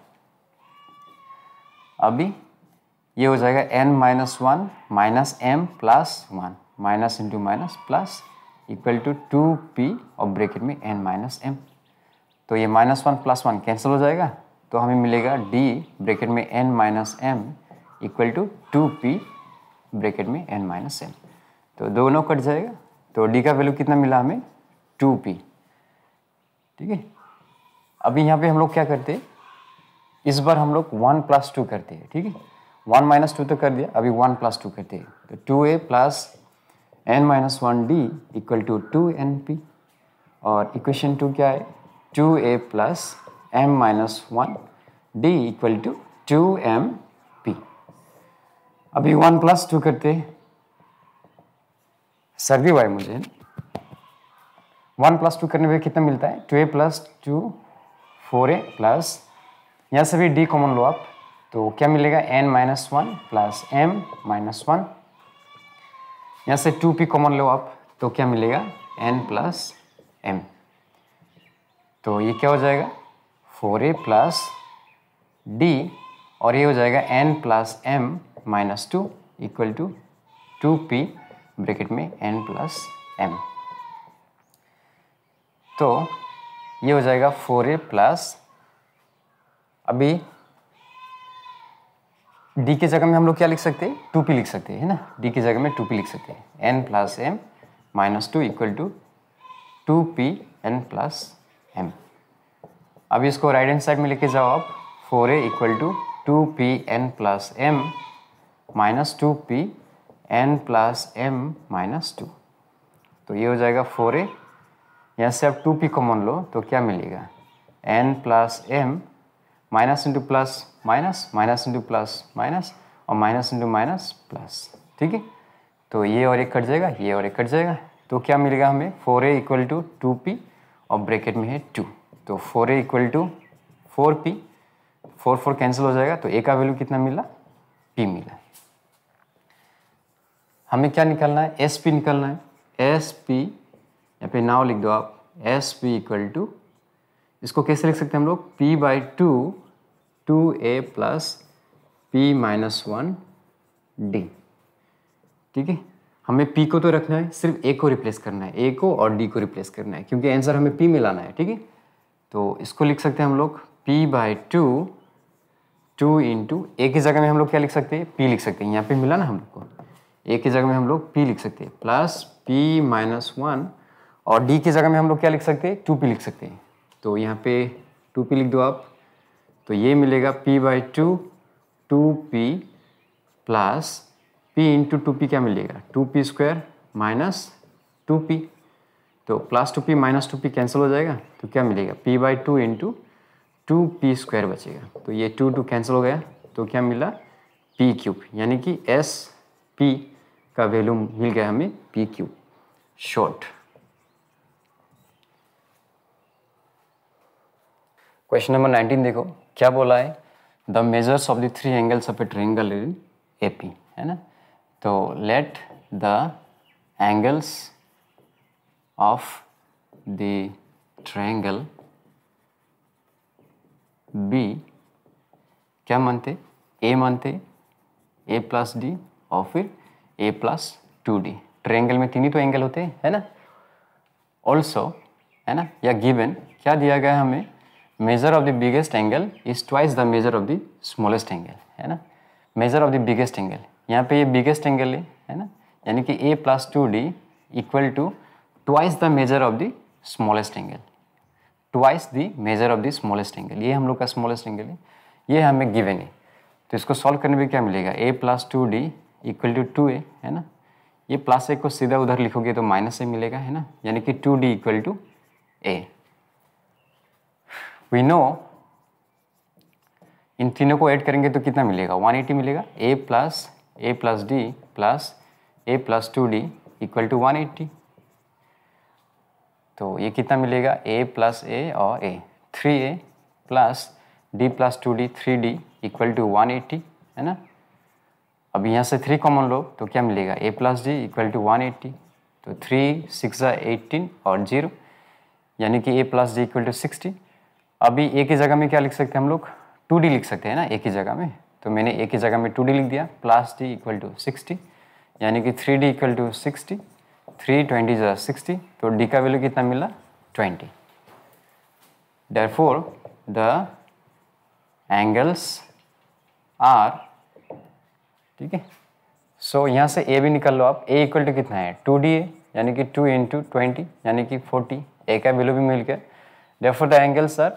अभी ये हो जाएगा n minus one minus m plus one minus into minus plus equal to two p और ब्रेकेट में एन माइनस एम तो ये minus one plus one cancel हो जाएगा तो हमें मिलेगा डी ब्रेकेट में n minus m equal to two p bracket में एन माइनस एम तो दोनों कट जाएगा तो डी का वैल्यू कितना मिला हमें टू पी ठीक है अभी यहाँ पे हम लोग क्या करते हैं इस बार हम लोग वन प्लस टू करते हैं ठीक है वन माइनस टू तो कर दिया अभी वन प्लस टू करते हैं तो two A plus N minus one D equal to two n p और इक्वेशन टू क्या है two A plus M minus one D equal to two m p अभी वन प्लस टू करते हैं sir भी वाई मुझे one plus to करने पे कितना मिलता है two A plus two four a plus यहाँ से भी डी कॉमन लो आप तो क्या मिलेगा n minus one plus M minus one यहाँ से टू पी कॉमन लो आप तो क्या मिलेगा एन प्लस एम तो ये क्या हो जाएगा फोर ए प्लस डी और ये हो जाएगा n plus M minus two equal to two p bracket में एन प्लस एम तो ये हो जाएगा फोर ए प्लस अभी डी के जगह में हम लोग क्या लिख सकते हैं टू पी लिख सकते हैं है ना डी की जगह में टू पी लिख सकते हैं n plus M minus two equal to two p n plus m अब इसको राइट हैंड साइड में लेके जाओ आप four a equal to two p n plus M minus two p n plus M minus two तो ये हो जाएगा फोर ए यहाँ से आप टू पी कॉमन लो तो क्या मिलेगा n plus M minus into plus minus minus into plus minus और माइनस इंटू माइनस प्लस ठीक है तो ये और एक कट जाएगा ये और एक कट जाएगा तो क्या मिलेगा हमें four a equal to two p और ब्रेकेट में है टू तो four a equal to four p four four cancel हो जाएगा तो ए का वैल्यू कितना मिला पी मिला हमें क्या निकालना है एस पी निकालना है एस पी यहाँ फिर नाव लिख दो आप एस पी इक्वल टू इसको कैसे लिख सकते हैं हम लोग p by two two A plus P minus one D ठीक है हमें पी को तो रखना है सिर्फ ए को रिप्लेस करना है ए को और डी को रिप्लेस करना है क्योंकि आंसर हमें पी में लाना है ठीक है तो इसको लिख सकते हैं हम लोग p by two two into a की जगह में हम लोग क्या लिख सकते हैं पी लिख सकते हैं यहाँ पे मिला ना हम लोग को ए की जगह में हम लोग पी लिख सकते हैं प्लस पी माइनस वन और डी की जगह में हम लोग क्या लिख सकते हैं टू पी लिख सकते हैं तो यहाँ पे टू पी लिख दो आप तो ये मिलेगा P by two two P plus P into two P क्या मिलेगा two P square minus two P तो plus two P minus two P cancel हो जाएगा तो क्या मिलेगा P by two into two P square बचेगा तो ये टू टू कैंसिल हो गया तो क्या मिला पी क्यूब यानी कि एस पी का वैल्यू मिल गया हमें P Q short question number nineteen देखो क्या बोला है the measures of the three angles of a triangle in A P है ना तो let the angles of the triangle be क्या मानते ए मानते ए प्लस डी और फिर A plus two D triangle में तीन ही तो एंगल होते हैं है ना ऑल्सो है ना या गिवन क्या दिया गया हमें measure of the biggest angle is twice the measure of the smallest angle है ना measure of the biggest angle यहाँ पे ये बिगेस्ट एंगल है है ना यानी कि ए plus two D equal to twice the measure of the smallest angle twice the measure of the smallest angle ये हम लोग का स्मॉलेस्ट एंगल है ये हमें गिवन है तो इसको सॉल्व करने में क्या मिलेगा ए plus two D equal to two A है ना ये प्लस ए को सीधा उधर लिखोगे तो माइनस ए मिलेगा है ना यानी कि two D equal to A we know इन तीनों को ऐड करेंगे तो कितना मिलेगा 180 मिलेगा ए plus A plus D plus A plus two D equal to one तो ये कितना मिलेगा ए प्लस ए और A three A plus D plus two D three D equal to one eighty है ना अब यहाँ से थ्री कॉमन लो तो क्या मिलेगा ए plus G equal to one eighty तो थ्री सिक्स एट्टीन और जीरो यानी कि ए plus G equal to sixty अभी ए की जगह में क्या लिख सकते हैं हम लोग टू डी लिख सकते हैं ना ए की जगह में तो मैंने ए की जगह में टू डी लिख दिया plus D equal to sixty यानी कि three D equal to sixty three twenty जो सिक्सटी तो डी का वैल्यू कितना मिला twenty therefore the angles are ठीक है सो यहाँ से ए भी निकल लो आप ए इक्वल टू कितना है टू डी ए यानी कि टू इंटू ट्वेंटी यानी कि फोर्टी ए का वैल्यू भी मिल गया therefore the angles are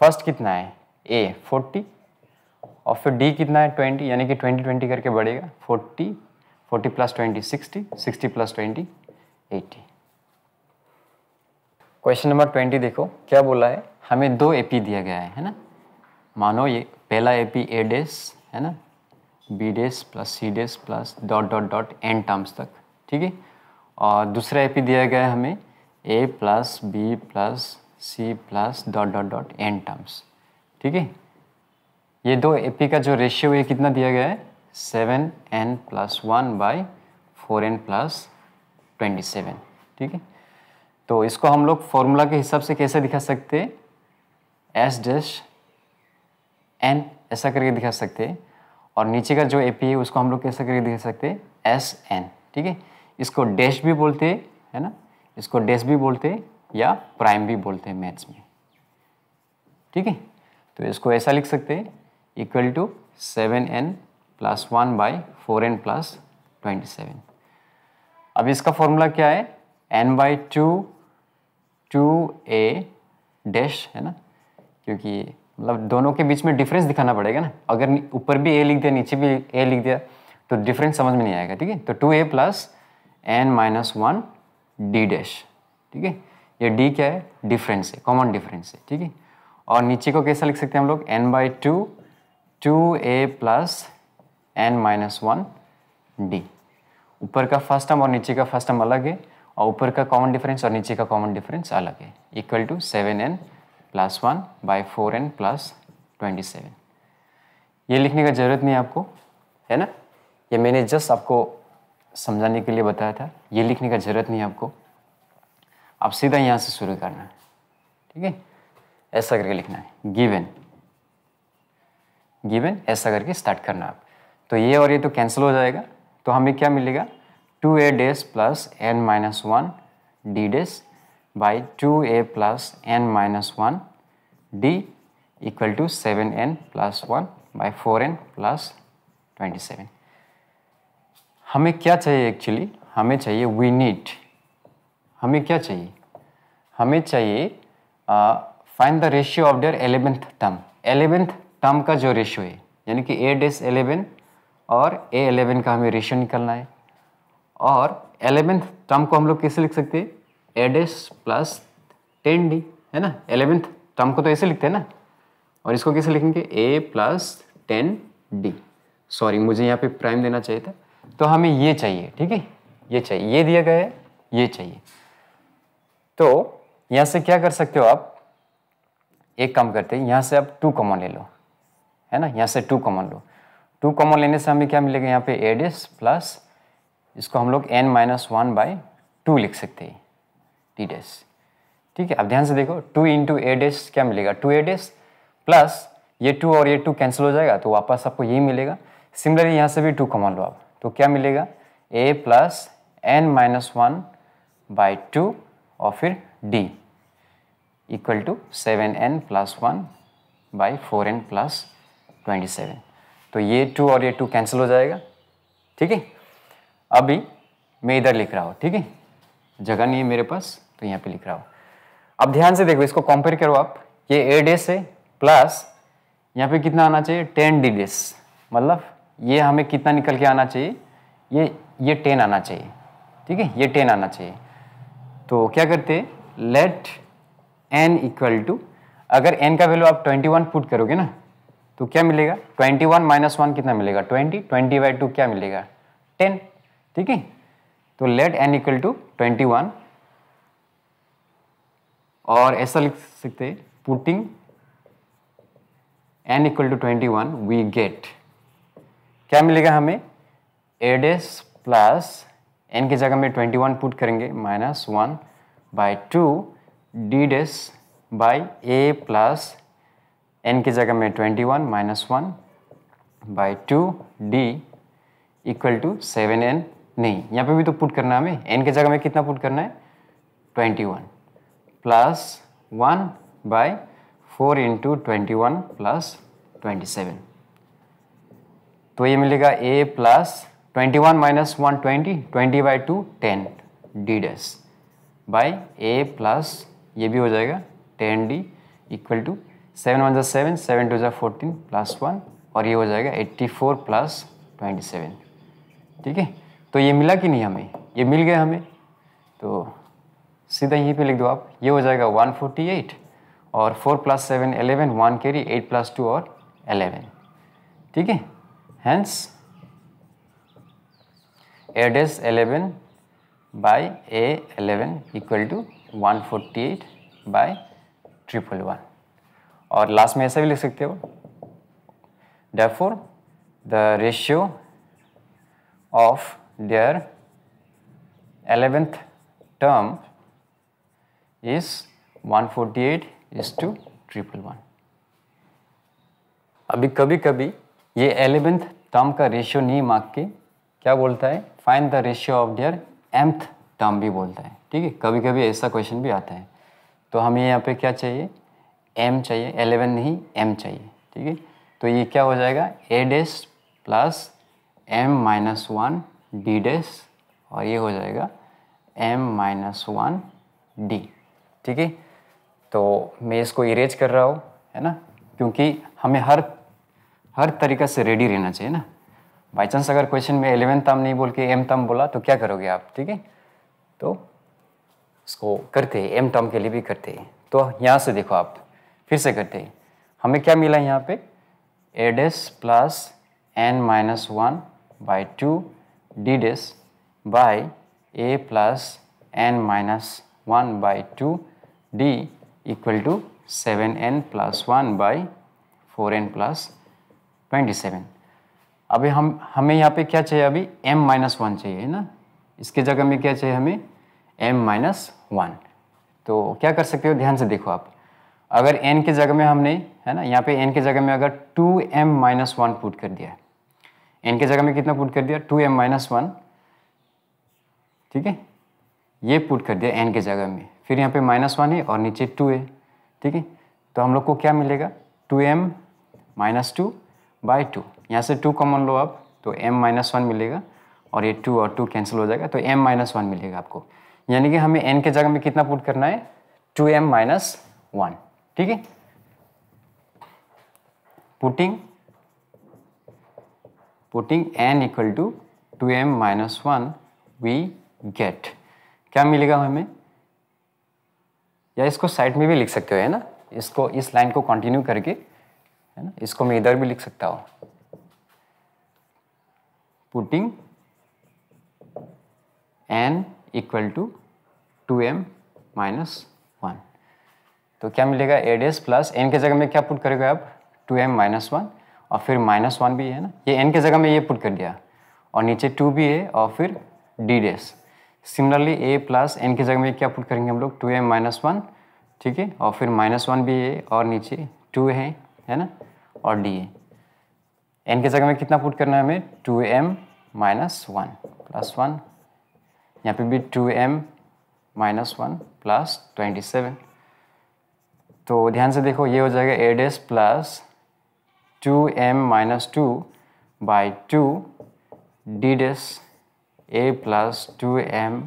first कितना है ए फोर्टी और फिर डी कितना है ट्वेंटी यानी कि ट्वेंटी ट्वेंटी करके बढ़ेगा forty forty plus twenty sixty sixty plus twenty eighty question number twenty देखो क्या बोला है हमें दो एपी दिया गया है है ना मानो ये पहला एपी ए डेस है ना B dash plus C dash plus dot dot dot N terms तक ठीक है और दूसरा ए पी दिया गया है हमें A plus B plus C plus dot dot dot N terms ठीक है ये दो ए पी का जो रेशियो ये कितना दिया गया है seven N plus one by four N plus twenty seven ठीक है तो इसको हम लोग फॉर्मूला के हिसाब से कैसे दिखा सकते एस डैश एन ऐसा करके दिखा सकते हैं और नीचे का जो ए पी है उसको हम लोग कैसे करके देख सकते हैं एस एन ठीक है इसको डैश भी बोलते हैं है ना इसको डैश भी बोलते हैं या प्राइम भी बोलते हैं मैथ्स में ठीक है तो इसको ऐसा लिख सकते हैं equal to seven N plus one by four N plus twenty seven अब इसका फॉर्मूला क्या है N by two two A dash है ना क्योंकि मतलब दोनों के बीच में डिफरेंस दिखाना पड़ेगा ना अगर ऊपर भी ए लिख दिया नीचे भी ए लिख दिया तो डिफरेंस समझ में नहीं आएगा ठीक है तो टू ए plus N minus one D dash ठीक है ये डी क्या है डिफरेंस है कॉमन डिफरेंस है ठीक है और नीचे को कैसा लिख सकते हैं हम लोग N by two two A plus N minus one D ऊपर का फर्स्ट टर्म और नीचे का फर्स्ट टर्म अलग है और ऊपर का कॉमन डिफरेंस और नीचे का कॉमन डिफरेंस अलग है equal to seven N plus one by four N plus twenty seven ये लिखने का ज़रूरत नहीं आपको है ना ये मैंने जस्ट आपको समझाने के लिए बताया था ये लिखने का ज़रूरत नहीं है आपको आप सीधा यहाँ से शुरू करना है ठीक है ऐसा करके लिखना है गिवन गिवन ऐसा करके स्टार्ट करना आप तो ये और ये तो कैंसिल हो जाएगा तो हमें क्या मिलेगा two A dash plus N minus one D dash by 2a plus n minus 1 d equal to 7n plus 1 by 4n plus 27 हमें क्या चाहिए एक्चुअली हमें चाहिए वी नीड हमें क्या चाहिए हमें चाहिए find the ratio of their eleventh term eleventh term का जो रेशियो है यानी कि ए डेस एलेवन और ए एलेवन का हमें रेशियो निकलना है और एलेवेंथ टर्म को हम लोग कैसे लिख सकते हैं A dash plus ten D है ना एलेवेंथ तो हमको तो ऐसे लिखते हैं ना और इसको कैसे लिखेंगे ए प्लस टेन डी सॉरी मुझे यहाँ पे प्राइम देना चाहिए था तो हमें ये चाहिए ठीक है ये चाहिए ये दिया गया है ये चाहिए तो यहाँ से क्या कर सकते हो आप एक काम करते हैं यहाँ से आप टू कॉमन ले लो है ना यहाँ से टू कॉमन लो टू कॉमन लेने से हमें क्या मिलेगा यहाँ पे एड एस प्लस इसको हम लोग N minus one by two लिख सकते हैं टी डैश ठीक है अब ध्यान से देखो टू इंटू ए डैश क्या मिलेगा टू ए डैश प्लस ये टू और ये टू कैंसिल हो जाएगा तो वापस आपको यही मिलेगा सिमिलरली यहाँ से भी टू कमा लो आप तो क्या मिलेगा ए plus N minus one by two और फिर D equal to seven N plus one by four N plus twenty seven तो ये टू और ये टू कैंसिल हो जाएगा ठीक है अभी मैं इधर लिख रहा हूँ ठीक है जगह नहीं है मेरे पास तो यहाँ पे लिख रहा हो अब ध्यान से देखो इसको कंपेयर करो आप ये ए डेस है प्लस यहाँ पे कितना आना चाहिए टेन डी डेस मतलब ये हमें कितना निकल के आना चाहिए ये ये टेन आना चाहिए ठीक है ये टेन आना चाहिए तो क्या करते हैं लेट एन इक्वल टू अगर एन का वैल्यू आप वन पुट करोगे ना तो क्या मिलेगा 21 वन माइनस वन कितना मिलेगा 20 ट्वेंटी बाई टू क्या मिलेगा 10 ठीक है तो लेट एन इक्वल टू 21 और ऐसा लिख सकते putting N equal to twenty one we get क्या मिलेगा हमें एड एस प्लस एन की जगह में ट्वेंटी वन पुट करेंगे minus one by two D dash by A plus N की जगह में twenty one minus one by two D equal to seven N नहीं यहाँ पे भी तो पुट करना है हमें एन की जगह में कितना पुट करना है twenty one plus one by four into twenty one plus twenty तो ये मिलेगा ए plus twenty one minus one twenty twenty by two ten D dash by A plus ये भी हो जाएगा ten D equal to seven one ज़ा seven seven two जो fourteen plus one और ये हो जाएगा eighty four plus twenty seven ठीक है तो ये मिला कि नहीं हमें ये मिल गया हमें तो सीधा यहीं पे लिख दो आप ये हो जाएगा 148 और 4 plus seven eleven one carry eight plus two और 11 ठीक है hence A dash eleven by A eleven equal to one forty eight by triple one और लास्ट में ऐसा भी लिख सकते हो therefore the ratio of their eleventh term is 148 is to triple one अभी कभी कभी ये एलेवेंथ टर्म का रेशियो नहीं मांग के क्या बोलता है find the ratio of their mth term भी बोलता है ठीक है कभी कभी ऐसा क्वेश्चन भी आता है तो हमें यहाँ पे क्या चाहिए एम चाहिए एलेवन नहीं एम चाहिए ठीक है तो ये क्या हो जाएगा A dash plus M minus one D dash और ये हो जाएगा एम माइनस वन डी ठीक है तो मैं इसको इरेज कर रहा हूँ है ना क्योंकि हमें हर हर तरीका से रेडी रहना चाहिए ना बाई चांस अगर क्वेश्चन में एलेवेंथ तम नहीं बोल के एम तम बोला तो क्या करोगे आप ठीक है तो इसको करते हैं एम टर्म के लिए भी करते हैं तो यहाँ से देखो आप फिर से करते हैं हमें क्या मिला यहाँ पे A dash plus N minus one by two D dash by A plus N minus one by two d equal to 7n plus 1 by four N plus twenty seven अभी हम हमें यहाँ पे क्या चाहिए अभी m माइनस वन चाहिए है ना इसके जगह में क्या चाहिए हमें m माइनस वन तो क्या कर सकते हो ध्यान से देखो आप अगर n के जगह में हमने है ना यहाँ पे n के जगह में अगर 2m M minus one put कर दिया n के जगह में कितना पुट कर दिया 2m एम माइनस वन ठीक है ये पुट कर दिया एन के जगह में फिर यहाँ पे माइनस वन है और नीचे टू है ठीक है तो हम लोग को क्या मिलेगा two M minus two by two यहाँ से टू कॉमन लो आप तो एम माइनस वन मिलेगा और ये टू और टू कैंसिल हो जाएगा तो एम माइनस वन मिलेगा आपको यानी कि हमें एन के जगह में कितना पुट करना है टू एम माइनस वन ठीक है putting putting N equal to two M minus one we get क्या मिलेगा हमें या इसको साइड में भी लिख सकते हो है ना इसको इस लाइन को कंटिन्यू करके है ना इसको मैं इधर भी लिख सकता हूँ putting N equal to two M minus one तो क्या मिलेगा एड एस प्लस एन के जगह में क्या पुट करेगा आप टू एम माइनस वन और फिर माइनस वन भी है ना ये एन के जगह में ये पुट कर दिया और नीचे टू भी है और फिर D dash similarly A plus N की जगह में क्या पुट करेंगे हम लोग टू ए माइनस वन ठीक है और फिर माइनस वन भी ए और नीचे टू है है ना और डी ए एन की जगह में कितना पुट करना है हमें two M minus one plus one यहाँ पे भी two M minus one plus twenty seven तो ध्यान से देखो ये हो जाएगा A dash plus two M minus two by two D dash A plus two M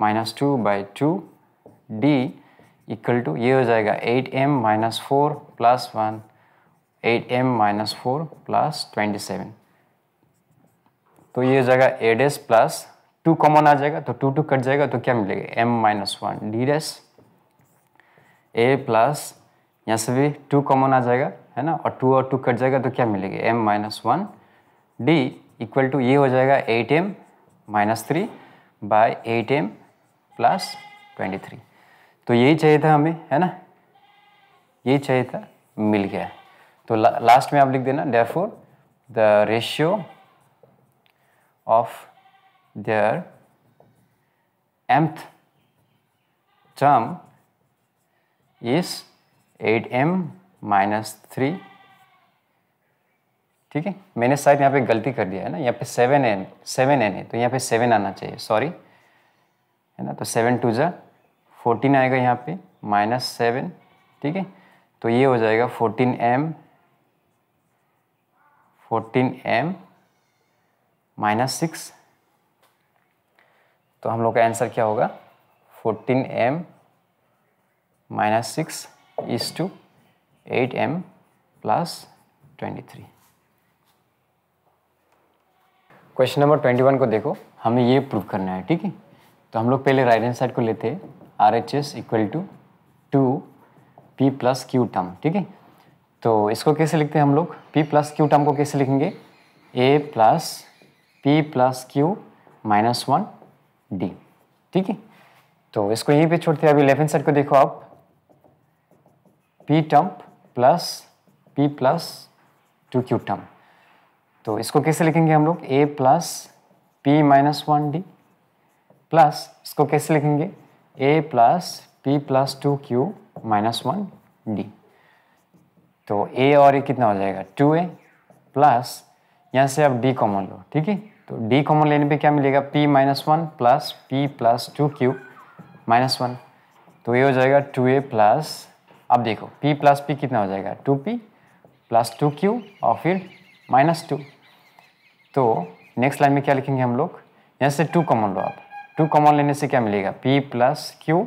minus two by two D equal to ये हो जाएगा eight M minus four plus one eight M minus four plus twenty seven तो ये हो जाएगा A dash plus two common आ जाएगा तो टू टू कट जाएगा तो क्या मिलेगा M minus one D dash A plus यहाँ से भी टू कॉमन आ जाएगा है ना और टू और टू कट जाएगा तो क्या मिलेगा M minus one D equal to ये हो जाएगा eight M minus three by eight M plus twenty three तो यही चाहिए था हमें है ना यही चाहिए था मिल गया तो ला, लास्ट में आप लिख देना therefore the ratio of their mth term is eight M minus three ठीक है मैंने शायद यहाँ पे गलती कर दिया है ना यहाँ पे सेवन एन सेवन एन है तो यहाँ पे सेवन आना चाहिए सॉरी है ना तो सेवन टू ज़ा फोर्टीन आएगा यहाँ पे माइनस सेवन ठीक है तो ये हो जाएगा fourteen M fourteen M minus six तो हम लोग का आंसर क्या होगा fourteen M minus six is to eight M plus twenty three question number twenty one को देखो हमें ये प्रूव करना है ठीक है तो हम लोग पहले राइट हैंड साइड को लेते हैं R H S equal to two P plus Q term ठीक है तो इसको कैसे लिखते हैं हम लोग पी प्लस क्यू टर्म को कैसे लिखेंगे ए plus P plus Q minus one D ठीक है तो इसको यहीं पे छोड़ते हैं अभी लेफ्ट हैंड साइड को देखो आप P term plus P plus two Q term तो इसको कैसे लिखेंगे हम लोग ए plus P minus one D plus इसको कैसे लिखेंगे ए plus P plus two Q minus one D तो ए और ए कितना हो जाएगा टू ए प्लस यहाँ से आप डी कॉमन लो ठीक है तो डी कॉमन लेने पे क्या मिलेगा P minus one plus P plus two Q minus one तो ये हो जाएगा टू ए प्लस अब देखो p प्लस पी कितना हो जाएगा two P plus two Q और फिर माइनस टू तो नेक्स्ट लाइन में क्या लिखेंगे हम लोग यहाँ से टू कॉमन लो आप टू कॉमन लेने से क्या मिलेगा p plus Q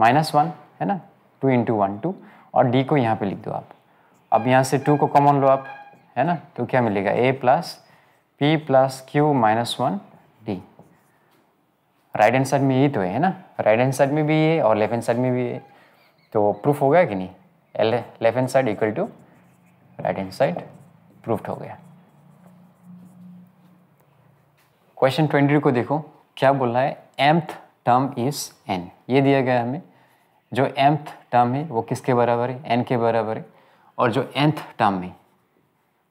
minus one है ना टू इंटू वन टू और डी को यहाँ पे लिख दो आप अब यहाँ से टू को कॉमन लो आप है ना तो क्या मिलेगा ए plus P plus Q minus one d right hand side में यही तो है ना राइट हैंड साइड में भी ये और लेफ्ट हैंड साइड में भी ये तो प्रूफ हो गया कि नहीं left hand side equal to right hand side proof हो गया क्वेश्चन ट्वेंटी को देखो क्या बोल रहा है एम्थ टर्म इज एन ये दिया गया हमें जो एम्थ टर्म है वो किसके बराबर है एन के बराबर है और जो एंथ टर्म है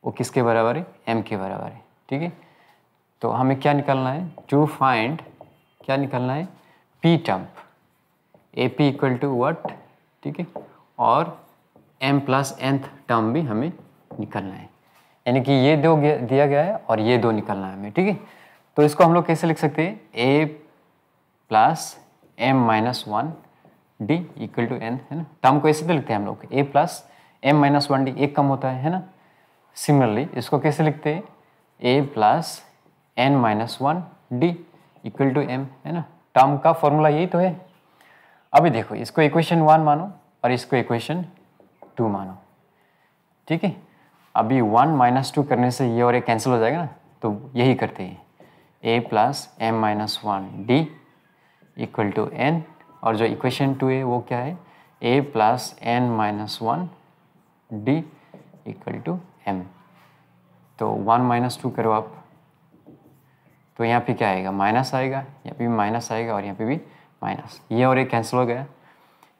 वो किसके बराबर है एम के बराबर है ठीक है तो हमें क्या निकालना है टू फाइंड क्या निकालना है p term a p equal to what ठीक है और एम प्लस एंथ टर्म भी हमें निकालना है यानी कि ये दो दिया गया है और ये दो निकालना है हमें ठीक है तो इसको हम लोग कैसे लिख सकते हैं a plus M minus one D equal to n है ना टर्म तो को ऐसे भी तो लिखते हैं हम लोग ए plus M minus one d एक कम होता है है ना सिमिलरली इसको कैसे लिखते हैं a plus N minus one D equal to m है ना टर्म तो का फॉर्मूला यही तो है अभी देखो इसको इक्वेशन वन मानो और इसको इक्वेशन टू मानो ठीक है अभी वन माइनस टू करने से ये और ये कैंसिल हो जाएगा ना तो यही करते हैं a plus M minus one D equal to n और जो इक्वेशन टू है वो क्या है a plus N minus one D equal to m तो वन माइनस टू करो आप तो यहाँ पे क्या आएगा माइनस आएगा यहाँ पे भी माइनस आएगा और यहाँ पे भी माइनस ये और ये कैंसिल हो गया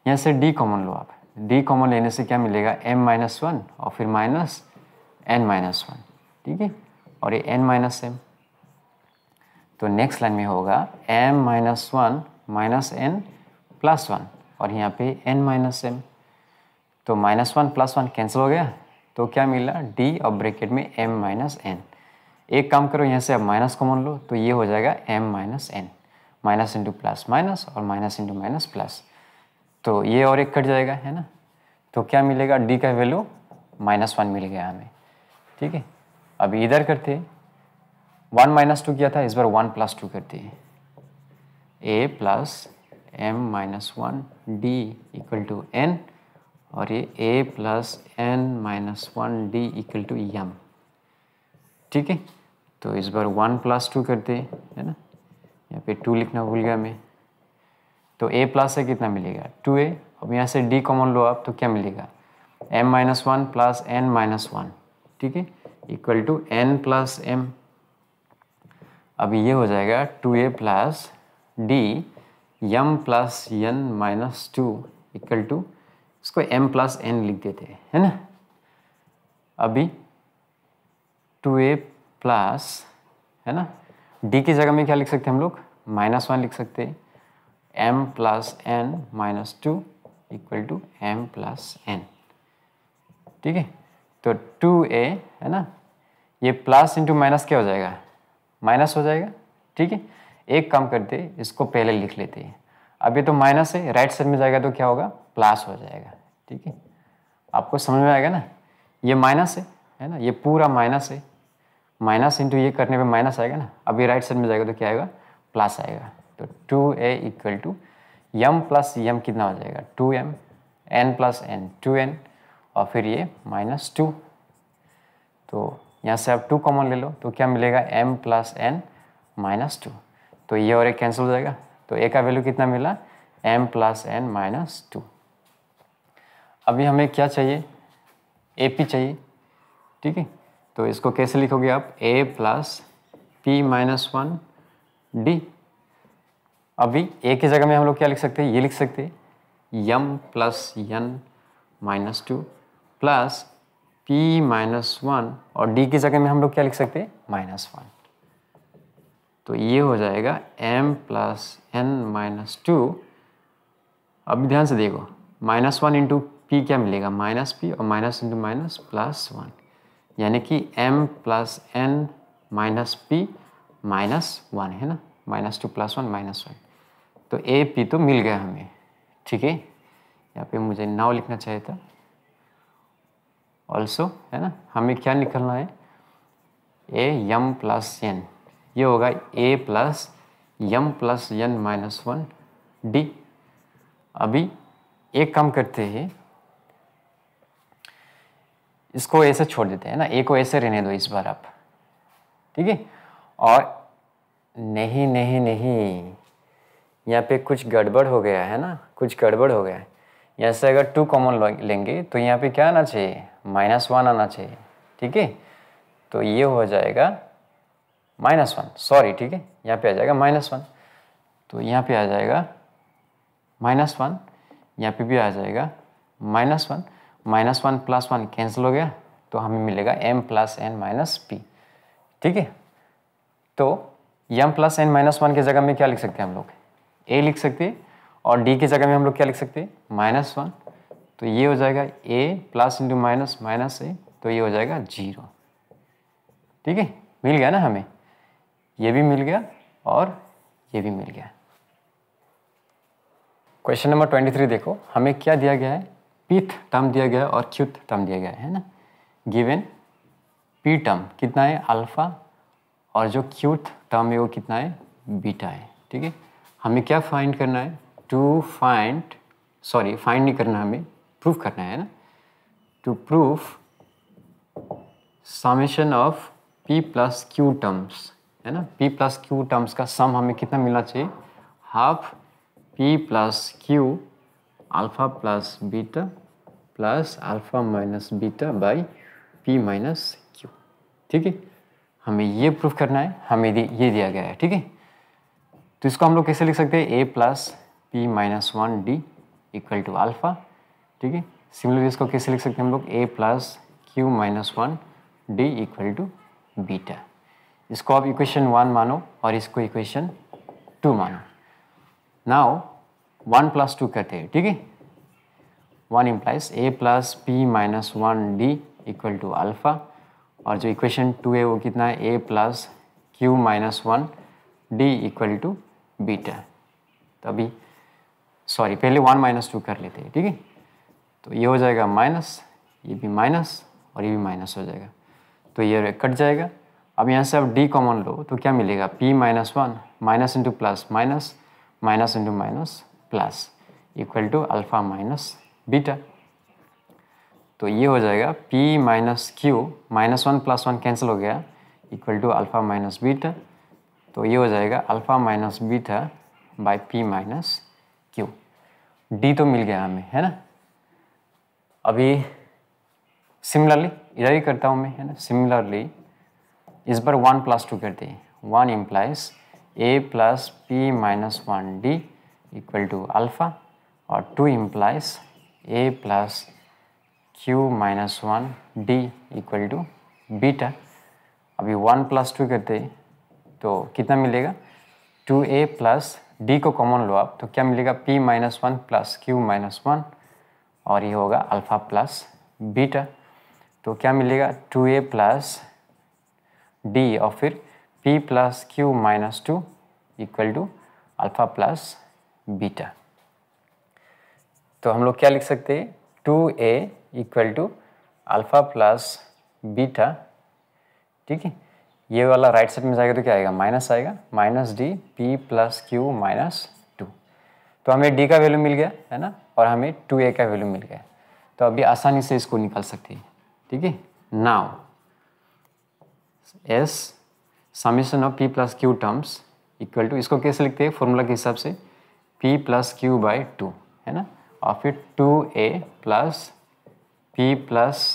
यहाँ से डी कॉमन लो आप डी कॉमन लेने से क्या मिलेगा एम माइनस वन और फिर माइनस एन माइनस वन ठीक है और ये एन माइनस एम तो नेक्स्ट लाइन में होगा m minus one minus n plus one और यहाँ पे एन माइनस एम तो minus one plus one cancel हो गया तो क्या मिला डी और ब्रेकेट में एम माइनस एन एक काम करो यहाँ से अब माइनस कॉमन लो तो ये हो जाएगा m minus n minus into plus minus और माइनस इंटू माइनस प्लस तो ये और एक कट जाएगा है ना तो क्या मिलेगा डी का वैल्यू माइनस वन मिल गया हमें ठीक है अब इधर करते वन माइनस टू किया था इस बार वन प्लस टू करते हैं a plus M minus one D equal to n और ये a plus N minus one D equal to m ठीक है तो इस बार वन प्लस टू करते हैं है ना यहाँ पे टू लिखना भूल गया मैं तो ए प्लस से कितना मिलेगा टू ए अब यहाँ से डी कॉमन लो आप तो क्या मिलेगा M minus one plus N minus one ठीक है equal to n plus m अब ये हो जाएगा two A plus d m plus N minus two equal to इसको एम प्लस एन लिख देते हैं है ना अभी टू ए प्लस है ना डी की जगह में क्या लिख सकते हैं हम लोग माइनस वन लिख सकते हैं m plus N minus two equal to m plus n ठीक है तो टू ए है ना ये प्लस इंटू माइनस क्या हो जाएगा माइनस हो जाएगा ठीक है एक काम करते इसको पहले लिख लेते हैं अभी तो माइनस है राइट साइड में जाएगा तो क्या होगा प्लस हो जाएगा ठीक है आपको समझ में आएगा ना ये माइनस है है ना ये पूरा माइनस है माइनस इंटू ये करने पे माइनस आएगा ना अभी राइट साइड में जाएगा तो क्या आएगा प्लस आएगा तो two a equal to m plus m कितना हो जाएगा two m n plus n two n और फिर ये माइनस टू तो यहाँ से आप टू कॉमन ले लो तो क्या मिलेगा m plus N minus two तो ये और एक कैंसिल हो जाएगा तो ए का वैल्यू कितना मिला m plus N minus two अभी हमें क्या चाहिए ए पी चाहिए ठीक है तो इसको कैसे लिखोगे आप a plus P minus one d अभी ए की जगह में हम लोग क्या लिख सकते हैं ये लिख सकते हैं m plus N minus two plus P minus one और डी की जगह में हम लोग क्या लिख सकते हैं माइनस वन तो ये हो जाएगा m plus N minus two अब ध्यान से देखो माइनस वन इंटू पी क्या मिलेगा माइनस पी और minus into minus plus one यानी कि m plus N minus p minus one है ना minus two plus one minus one तो ए पी तो मिल गया हमें ठीक है यहाँ पे मुझे नाव लिखना चाहिए था ऑल्सो है ना हमें क्या निकलना है ए यम प्लस एन ये होगा a plus m plus N minus one d अभी एक काम करते हैं इसको ऐसे छोड़ देते हैं ना ए को ऐसे रहने दो इस बार आप ठीक है और नहीं नहीं नहीं यहाँ पे कुछ गड़बड़ हो गया है ना कुछ गड़बड़ हो गया है यहाँ से अगर टू कॉमन लेंगे तो यहाँ पे क्या आना चाहिए माइनस वन आना चाहिए ठीक है तो ये हो जाएगा माइनस वन सॉरी ठीक है यहाँ पे आ जाएगा माइनस वन तो यहाँ पे आ जाएगा माइनस वन यहाँ पे भी आ जाएगा minus one minus one plus one cancel हो गया तो हमें मिलेगा m plus N minus p ठीक है तो m plus N minus one की जगह में क्या लिख सकते हैं हम लोग ए लिख सकते हैं और डी की जगह में हम लोग क्या लिख सकते हैं माइनस वन तो ये हो जाएगा a plus into minus minus a तो ये हो जाएगा जीरो ठीक है मिल गया ना हमें ये भी मिल गया और ये भी मिल गया क्वेश्चन नंबर ट्वेंटी थ्री देखो हमें क्या दिया गया है पीथ टर्म दिया गया है और क्यूथ टर्म दिया गया है ना गिवन पी टर्म कितना है अल्फा और जो क्यूथ टर्म है वो कितना है बीटा है ठीक है हमें क्या फाइंड करना है टू फाइंड सॉरी फाइंड नहीं करना हमें प्रूफ करना है ना to proof summation of p plus q terms है ना पी प्लस क्यू टर्म्स का सम हमें कितना मिलना चाहिए half p plus q alpha plus beta plus alpha minus beta by p minus q ठीक है हमें ये प्रूफ करना है हमें ये दिया गया है ठीक है तो इसको हम लोग कैसे लिख सकते हैं a plus P minus one D equal to alpha ठीक है सिमिलरली इसको कैसे लिख सकते हैं हम लोग ए plus Q minus one D equal to beta इसको आप इक्वेशन वन मानो और इसको इक्वेशन टू मानो नाउ वन प्लस टू कहते हैं ठीक है one implies a plus P minus one D equal to alpha और जो इक्वेशन टू है वो कितना है a plus Q minus one D equal to beta तो अभी सॉरी पहले वन माइनस टू कर लेते हैं ठीक है तो ये हो जाएगा माइनस ये भी माइनस और ये भी माइनस हो जाएगा तो ये कट जाएगा अब यहाँ से आप डी कॉमन लो तो क्या मिलेगा P minus one minus into plus minus minus into minus plus equal to alpha minus beta तो ये हो जाएगा p minus q minus one plus one cancel हो गया equal to alpha minus beta तो ये हो जाएगा alpha minus beta by p minus q d तो मिल गया हमें है ना अभी सिमिलरली इधर ही करता हूँ मैं है ना सिमिलरली इस बार वन प्लस टू करते हैं one implies a plus P minus one D equal to alpha और two implies a plus Q minus one D equal to beta अभी वन प्लस टू करते हैं तो कितना मिलेगा टू ए प्लस डी को कॉमन लो आप तो क्या मिलेगा P minus one plus Q minus one और ये होगा अल्फ़ा प्लस बीटा तो क्या मिलेगा टू ए प्लस डी और फिर p plus Q minus two equal to alpha plus beta तो हम लोग क्या लिख सकते हैं two a equal to alpha plus beta ठीक है ये वाला राइट साइड में जाएगा तो क्या आएगा माइनस आएगा minus d p plus Q minus two तो हमें डी का वैल्यू मिल गया है ना और हमें टू ए का वैल्यू मिल गया तो अभी आसानी से इसको निकाल सकते हैं ठीक है now s summation of p plus q terms equal to इसको कैसे लिखते हैं फॉर्मूला के हिसाब से p plus q by two है ना और फिर टू ए plus P plus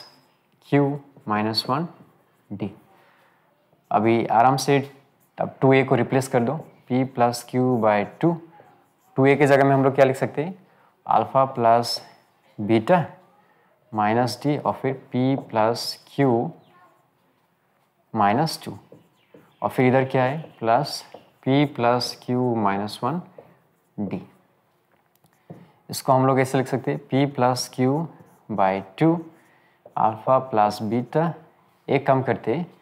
Q minus one d अभी आराम से अब टू ए को रिप्लेस कर दो p plus q by two two a के जगह में हम लोग क्या लिख सकते हैं alpha plus beta minus d और फिर p plus Q minus two और फिर इधर क्या है plus P plus Q minus one d इसको हम लोग ऐसे लिख सकते हैं p plus q by two alpha plus beta एक कम करते हैं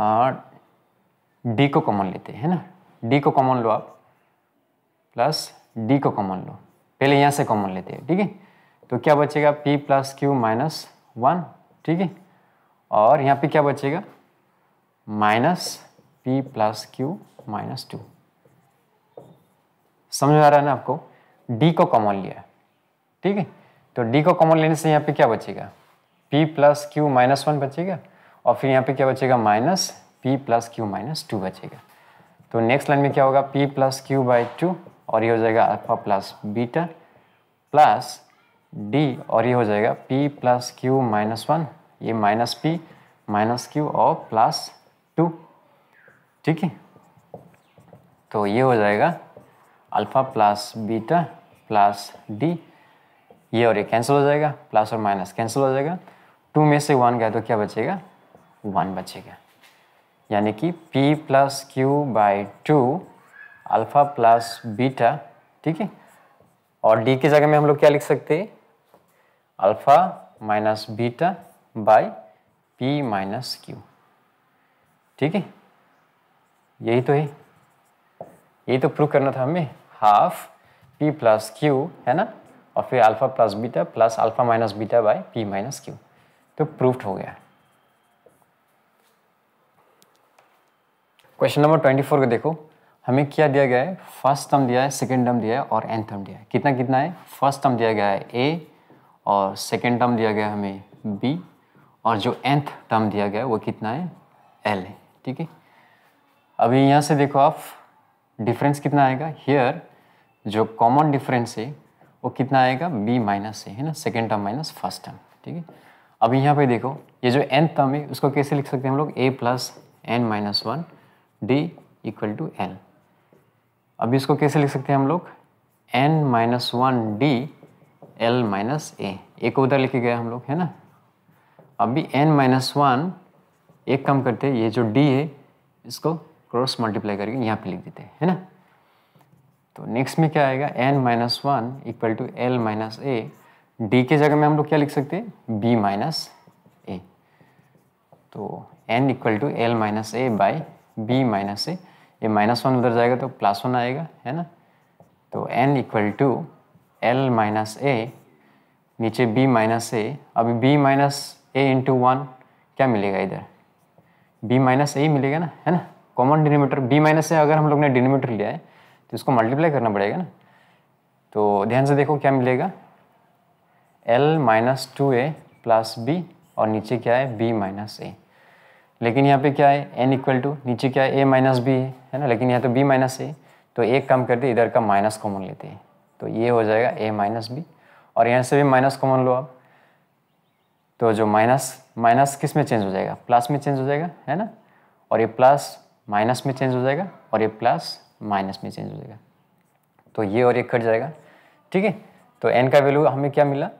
डी को कॉमन लेते हैं ना डी को कॉमन लो आप प्लस डी को कॉमन लो पहले यहाँ से कॉमन लेते हैं ठीक है तो क्या बचेगा p plus Q minus one ठीक है और यहाँ पे क्या बचेगा minus p plus Q minus two समझ आ रहा है ना आपको डी को कॉमन लिया ठीक है तो डी को कॉमन लेने से यहाँ पे क्या बचेगा p plus Q minus one बचेगा और फिर यहाँ पे क्या बचेगा minus p plus Q minus two बचेगा तो नेक्स्ट लाइन में क्या होगा p plus q by two और ये हो जाएगा alpha plus beta plus D और ये हो जाएगा p plus Q minus one ये माइनस पी माइनस क्यू और प्लस टू ठीक है तो ये हो जाएगा alpha plus beta plus D ये और ये कैंसिल हो जाएगा प्लस और माइनस कैंसिल हो जाएगा टू में से वन गया तो क्या बचेगा वन बचेगा यानी कि p plus q by two alpha plus beta ठीक है और d की जगह में हम लोग क्या लिख सकते हैं alpha minus beta by p minus q ठीक है यही तो है यही तो प्रूव करना था हमें हाफ p प्लस क्यू है ना और फिर alpha plus beta plus alpha minus beta by p minus q तो प्रूफ हो गया क्वेश्चन नंबर ट्वेंटी फोर को देखो हमें क्या दिया गया है फर्स्ट टर्म दिया है सेकेंड टर्म दिया है और एन टर्म दिया है कितना कितना है फर्स्ट टर्म दिया गया है ए और सेकेंड टर्म दिया गया हमें बी और जो एंथ टर्म दिया गया है वो कितना है एल है ठीक है अभी यहाँ से देखो आप डिफरेंस कितना आएगा हियर जो कॉमन डिफरेंस है वो कितना आएगा बी माइनस है ना second term minus first term ठीक है अभी यहाँ पे देखो ये जो एंथ टर्म है उसको कैसे लिख सकते हैं हम लोग ए plus N minus one d equal to n अब इसको कैसे लिख सकते हैं हम लोग N minus one d l minus a a को उधर लिखे गए हम लोग है ना अभी एन माइनस वन एक कम करते हैं ये जो डी है इसको क्रॉस मल्टीप्लाई करके यहाँ पे लिख देते हैं है ना तो नेक्स्ट में क्या आएगा n minus one equal to l minus a d के जगह में हम लोग क्या लिख सकते हैं बी माइनस ए तो n equal to l minus a by b minus a ये माइनस वन उधर जाएगा तो प्लस वन आएगा है ना तो n equal to l minus a नीचे बी माइनस ए अभी b minus a into one क्या मिलेगा इधर बी माइनस ए ही मिलेगा ना है ना common denominator b minus a अगर हम लोग ने डिनोमीटर लिया है तो इसको मल्टीप्लाई करना पड़ेगा ना तो ध्यान से देखो क्या मिलेगा एल माइनस टू ए प्लस बी और नीचे क्या है बी माइनस ए लेकिन यहाँ पे क्या है एन इक्वल टू नीचे क्या है ए माइनस बी है है ना लेकिन यहाँ तो बी माइनस ए तो एक काम करते इधर का माइनस कॉमन लेते हैं तो ये हो जाएगा ए माइनस बी और यहाँ से भी माइनस कॉमन लो आप तो जो माइनस माइनस किस में चेंज हो जाएगा प्लस में चेंज हो जाएगा है ना और ये प्लस माइनस में चेंज हो जाएगा और ये प्लस माइनस में चेंज हो जाएगा तो ये और ये कट जाएगा ठीक है तो एन का वैल्यू हमें क्या मिला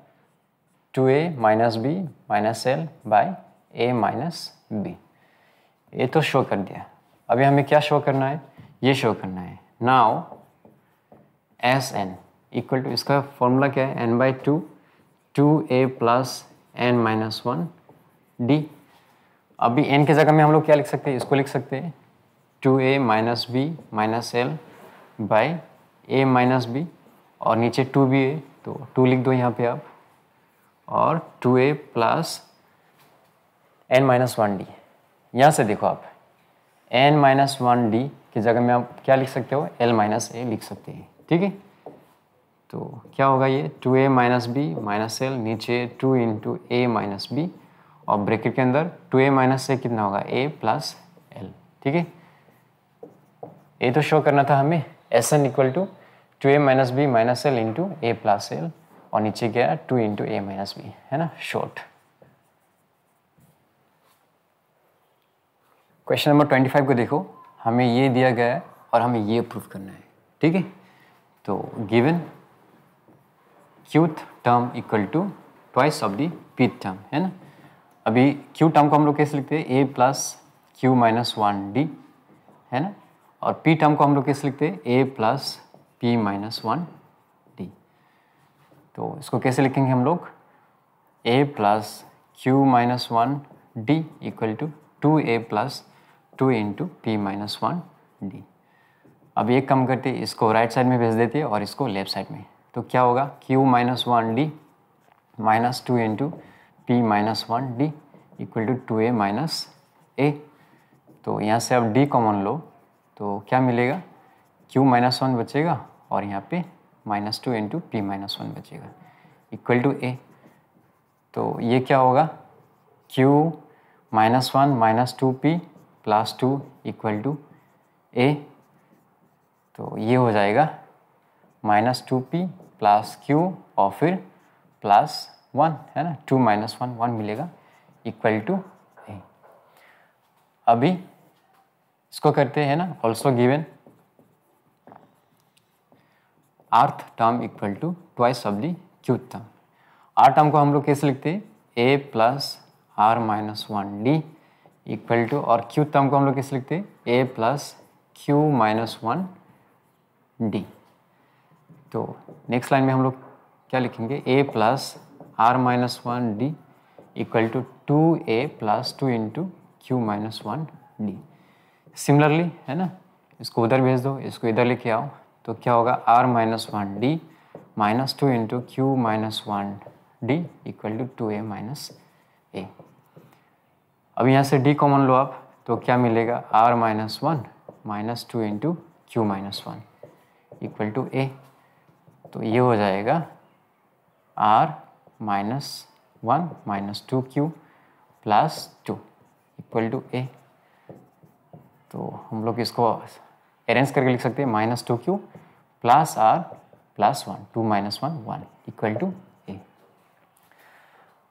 two a minus b minus l by a minus b ये तो शो कर दिया अभी हमें क्या शो करना है ये शो करना है now s n equal to इसका फॉर्मूला क्या है N by two two A plus N minus one d अभी एन के जगह में हम लोग क्या लिख सकते हैं इसको लिख सकते हैं two a minus b minus l by a minus b और नीचे टू बी ए तो टू लिख दो यहाँ पे आप और टू ए plus N minus one d यहाँ से देखो आप एन माइनस वन डी की जगह में आप क्या लिख सकते हो एल माइनस ए लिख सकते हैं ठीक है तो क्या होगा ये two a minus b minus l नीचे two into a minus b और ब्रेकेट के अंदर टू ए माइनस ए कितना होगा ए प्लस एल ठीक है ए तो शो करना था हमें S n equal to two a minus b minus l into a plus l और नीचे गया two into a minus b है ना short question number twenty five को देखो हमें ये दिया गया है और हमें ये प्रूव करना है ठीक है तो given qth term equal to twice of the p term है ना अभी क्यू टर्म को हम लोग कैसे लिखते हैं a plus Q minus one d है ना और पी टर्म को हम लोग कैसे लिखते हैं a plus P minus one D तो इसको कैसे लिखेंगे हम लोग ए plus Q minus one D equal to two A plus two into p minus one d अब एक कम करते इसको राइट साइड में भेज देते और इसको लेफ्ट साइड में तो क्या होगा q minus one d minus two into p minus one D equal to two a minus a तो यहाँ से अब डी कॉमन लो तो क्या मिलेगा क्यू माइनस वन बचेगा और यहाँ पे minus two into p minus one बचेगा इक्वल टू ए तो ये क्या होगा q minus one minus two P plus two equal to a तो ये हो जाएगा minus two P plus q और फिर प्लस वन है ना टू माइनस वन वन मिलेगा इक्वल टू ए अभी इसको करते हैं ना also given rth term equal to twice of the qth term r term को हम लोग कैसे लिखते हैं a plus r minus one D equal to और क्यू तम को हम लोग कैसे लिखते हैं a plus Q minus one D तो नेक्स्ट लाइन में हम लोग क्या लिखेंगे ए plus r minus one D equal to two A plus two into q minus one d similarly है ना इसको उधर भेज दो इसको इधर लेके आओ तो क्या होगा r minus one d minus two into q minus one D equal to two a minus a अब यहाँ से डी कॉमन लो आप तो क्या मिलेगा r minus one minus two into q minus one equal to a तो ये हो जाएगा r minus one minus two q plus two equal to a तो हम लोग इसको अरेंज करके लिख सकते हैं minus two q plus r plus one two minus one one equal to a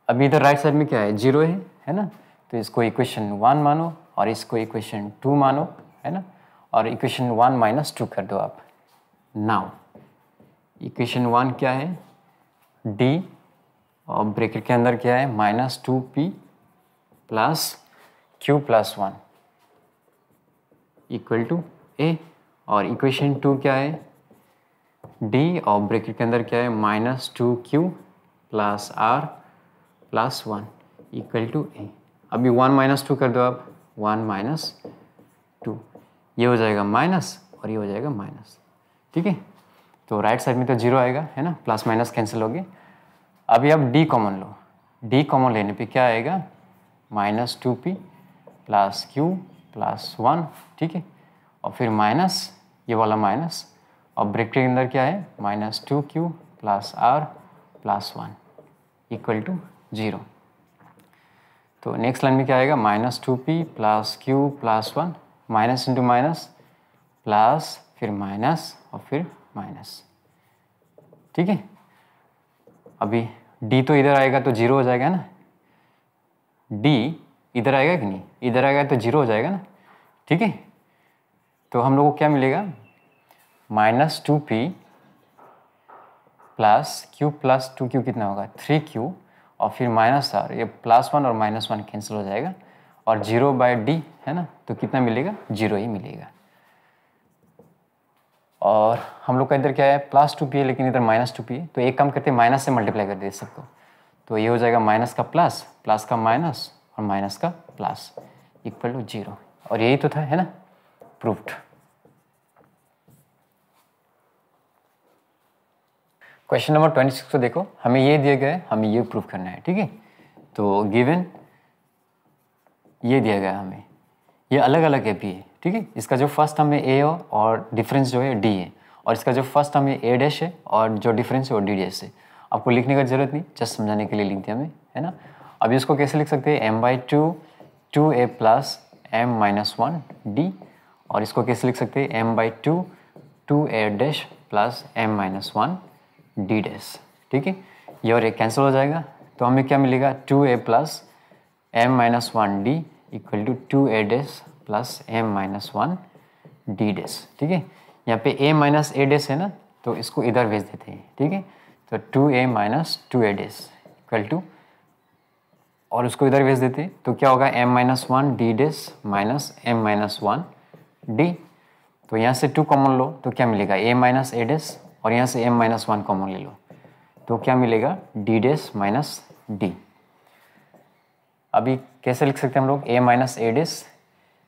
अभी इधर राइट साइड में क्या है जीरो है है ना तो इसको इक्वेशन वन मानो और इसको इक्वेशन टू मानो है ना और इक्वेशन वन माइनस टू कर दो आप नाउ इक्वेशन वन क्या है डी और ब्रेकेट के अंदर क्या है minus two P plus q plus one equal to a और इक्वेशन टू क्या है डी और ब्रेकेट के अंदर क्या है minus two q plus r plus one equal to a अभी वन माइनस टू कर दो आप वन माइनस टू ये हो जाएगा माइनस और ये हो जाएगा माइनस ठीक है तो राइट साइड में तो जीरो आएगा है ना प्लस माइनस कैंसिल होगी अभी आप डी कॉमन लो डी कॉमन लेने पे क्या आएगा minus two P plus q plus one ठीक है और फिर माइनस ये वाला माइनस और ब्रेक के अंदर क्या है minus two q plus r plus one equal to zero तो नेक्स्ट लाइन में क्या आएगा minus two P plus q plus one minus into minus plus फिर माइनस और फिर माइनस ठीक है अभी डी तो इधर आएगा तो जीरो हो जाएगा ना डी इधर आएगा कि नहीं इधर आएगा तो जीरो हो जाएगा ना ठीक है तो हम लोग को क्या मिलेगा minus two P plus q plus two q कितना होगा थ्री क्यू और फिर माइनस आर ये प्लस वन और माइनस वन कैंसिल हो जाएगा और जीरो बाय डी है ना तो कितना मिलेगा जीरो ही मिलेगा और हम लोग का इधर क्या है प्लस टू पी है लेकिन इधर माइनस टू पी है तो एक काम करते हैं माइनस से मल्टीप्लाई कर दिए सबको तो ये हो जाएगा माइनस का प्लस प्लस का माइनस और माइनस का प्लस इक्वल टू जीरो और यही तो था है ना proved question number twenty six को देखो हमें ये दिया गया है हमें ये प्रूव करना है ठीक है तो गिवन ये दिया गया हमें ये अलग अलग ए पी है ठीक है इसका जो फर्स्ट हमें ए हो और डिफरेंस जो है डी है और इसका जो फर्स्ट हमें ए डैश है और जो डिफरेंस है वो डी डैश है आपको लिखने का जरूरत नहीं जस्ट समझाने के लिए लिख दिया हमें है ना अभी इसको कैसे लिख सकते हैं m by two two A plus M minus one d और इसको कैसे लिख सकते हैं m by two two A dash plus M minus one D dash ठीक है ये और ये कैंसिल हो जाएगा तो हमें क्या मिलेगा two A plus M minus one D equal to two A dash plus M minus one D dash ठीक है यहाँ पे ए माइनस ए डैश है ना तो इसको इधर भेज देते हैं ठीक है तो two a minus two A dash equal to और उसको इधर भेज देते हैं तो क्या होगा m minus one D dash minus m minus one D तो यहाँ से टू कॉमन लो तो क्या मिलेगा ए माइनस ए डैश और यहाँ से m माइनस वन कॉमन ले लो तो क्या मिलेगा डी डेस माइनस डी अभी कैसे लिख सकते हैं हम लोग a माइनस ए डेस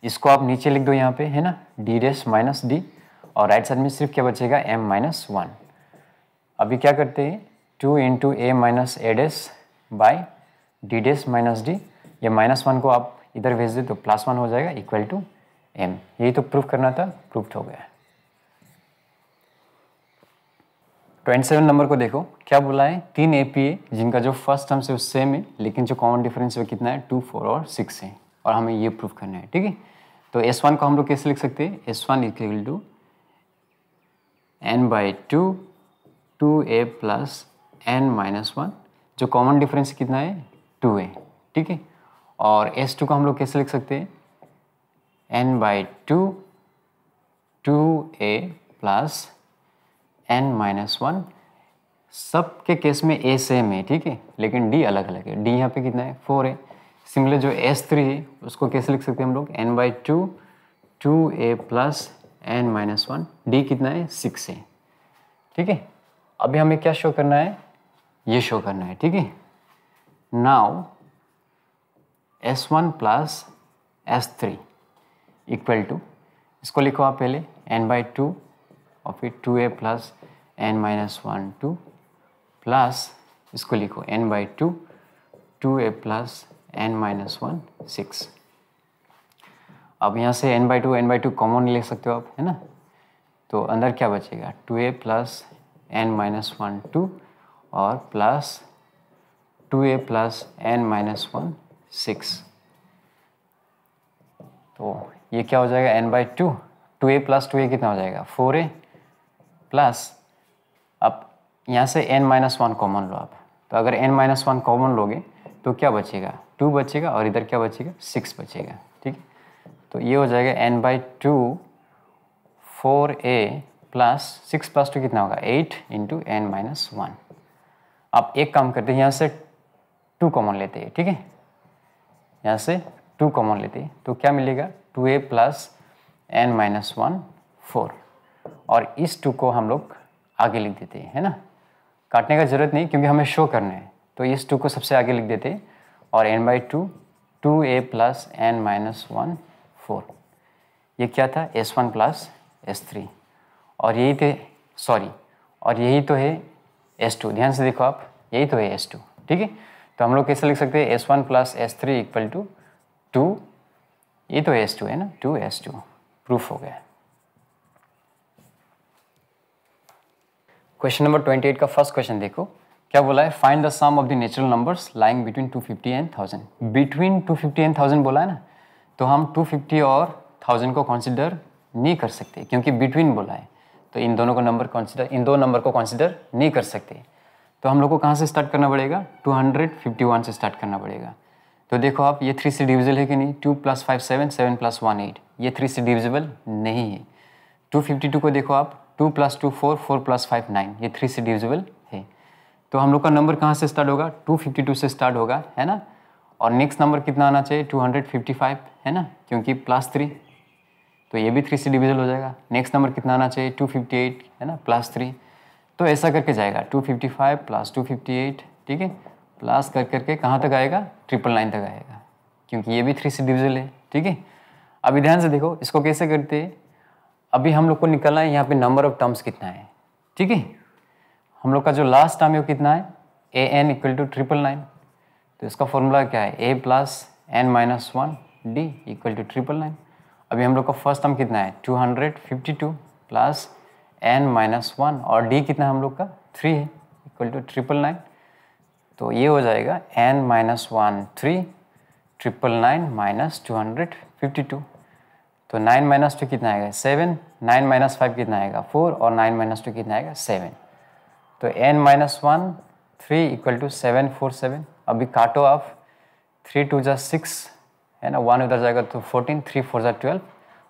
इसको आप नीचे लिख दो यहाँ पे है ना d डेस माइनस डी और राइट साइड में सिर्फ क्या बचेगा m माइनस वन अभी क्या करते हैं two into a minus a dash by d dash minus d ये माइनस वन को आप इधर भेज दे तो प्लस वन हो जाएगा इक्वल टू एम यही तो प्रूफ करना था प्रूफ हो गया ट्वेंटी सेवन नंबर को देखो क्या बोला है तीन ए पी ए जिनका जो फर्स्ट टर्म से वो सेम है लेकिन जो कॉमन डिफरेंस है कितना है टू फोर और सिक्स है और हमें ये प्रूफ करना है ठीक है तो एस वन को हम लोग कैसे लिख सकते हैं S one equal to n by two two A plus N minus one जो कॉमन डिफरेंस कितना है टू ए ठीक है और एस टू को हम लोग कैसे लिख सकते हैं n by two two A plus N minus one सब के केस में ए सेम है ठीक है लेकिन डी अलग अलग है डी यहाँ पे कितना है फोर है सिमिलर जो एस थ्री है उसको कैसे लिख सकते हैं हम लोग N by two two A plus N minus one d कितना है सिक्स है ठीक है अभी हमें क्या शो करना है ये शो करना है ठीक है now s one plus s three equal to इसको लिखो आप पहले एन बाई टू और फिर टू ए plus N minus one two plus इसको लिखो n by two two A plus N minus one six अब यहाँ से n by two n by two common ले सकते हो आप है ना तो अंदर क्या बचेगा टू ए plus N minus one two और प्लस टू ए plus N minus one six तो ये क्या हो जाएगा n by two two A plus two a कितना हो जाएगा फोर ए प्लस यहाँ से एन माइनस वन कॉमन लो आप तो अगर एन माइनस वन कॉमन लोगे तो क्या बचेगा टू बचेगा और इधर क्या बचेगा सिक्स बचेगा ठीक है तो ये हो जाएगा n by two four a plus six plus two कितना होगा eight into n minus one आप एक काम करते हैं यहाँ से टू कॉमन लेते हैं ठीक है यहाँ से टू कॉमन लेते हैं तो क्या मिलेगा टू ए plus N minus one four और इस टू को हम लोग आगे लिख देते हैं है ना काटने का ज़रूरत नहीं क्योंकि हमें शो करना है तो इस टू को सबसे आगे लिख देते और n by two two A plus N minus one four ये क्या था s one plus s three और यही थे सॉरी और यही तो है एस टू ध्यान से देखो आप यही तो है एस टू ठीक है तो हम लोग कैसे लिख सकते हैं S one plus s three equal to two ये तो एस टू है ना टू एस टू प्रूफ हो गया क्वेश्चन नंबर 28 का फर्स्ट क्वेश्चन देखो क्या बोला है find the sum of the natural numbers lying between 250 and 1000 between 250 and 1000 बोला है ना तो हम 250 और 1000 को कंसिडर नहीं कर सकते क्योंकि बिटवीन बोला है तो इन दोनों को नंबर कंसिडर इन दो नंबर को कंसिडर नहीं कर सकते तो हम लोग को कहाँ से स्टार्ट करना पड़ेगा 251 से स्टार्ट करना पड़ेगा तो देखो आप ये थ्री से डिविजल है कि नहीं two plus five seven seven plus one eight ये थ्री से डिविजल नहीं है 252 को देखो आप two plus two four four plus five nine ये थ्री से डिविजिबल है तो हम लोग का नंबर कहाँ से स्टार्ट होगा टू फिफ्टी टू से स्टार्ट होगा है ना और नेक्स्ट नंबर कितना आना चाहिए टू हंड्रेड फिफ्टी फाइव है ना क्योंकि प्लस थ्री तो ये भी थ्री से डिविजल हो जाएगा नेक्स्ट नंबर कितना आना चाहिए टू फिफ्टी एट है ना प्लस थ्री तो ऐसा करके जाएगा two fifty five plus two fifty eight ठीक है प्लस कर करके कहाँ तक आएगा ट्रिपल नाइन तक आएगा क्योंकि ये भी थ्री से डिविजल है ठीक है अभी ध्यान से देखो इसको कैसे करते हैं अभी हम लोग को निकलना है यहाँ पे नंबर ऑफ टर्म्स कितना है ठीक है हम लोग का जो लास्ट टर्म है वो कितना है a n equal to triple nine तो इसका फॉर्मूला क्या है a plus N minus one D equal to triple nine अभी हम लोग का फर्स्ट टर्म कितना है two hundred fifty two plus N minus one और डी कितना है हम लोग का थ्री है इक्वल टू ट्रिपल नाइन तो ये हो जाएगा n minus one three triple nine minus two hundred fifty two तो नाइन माइनस टू कितना आएगा सेवन नाइन माइनस फाइव कितना आएगा फोर और नाइन माइनस टू कितना आएगा सेवन तो n minus one three equal to seven four seven अभी काटो आप थ्री टू जा सिक्स है ना वन उधर जाएगा तो फोर्टीन थ्री फोर जा ट्वेल्व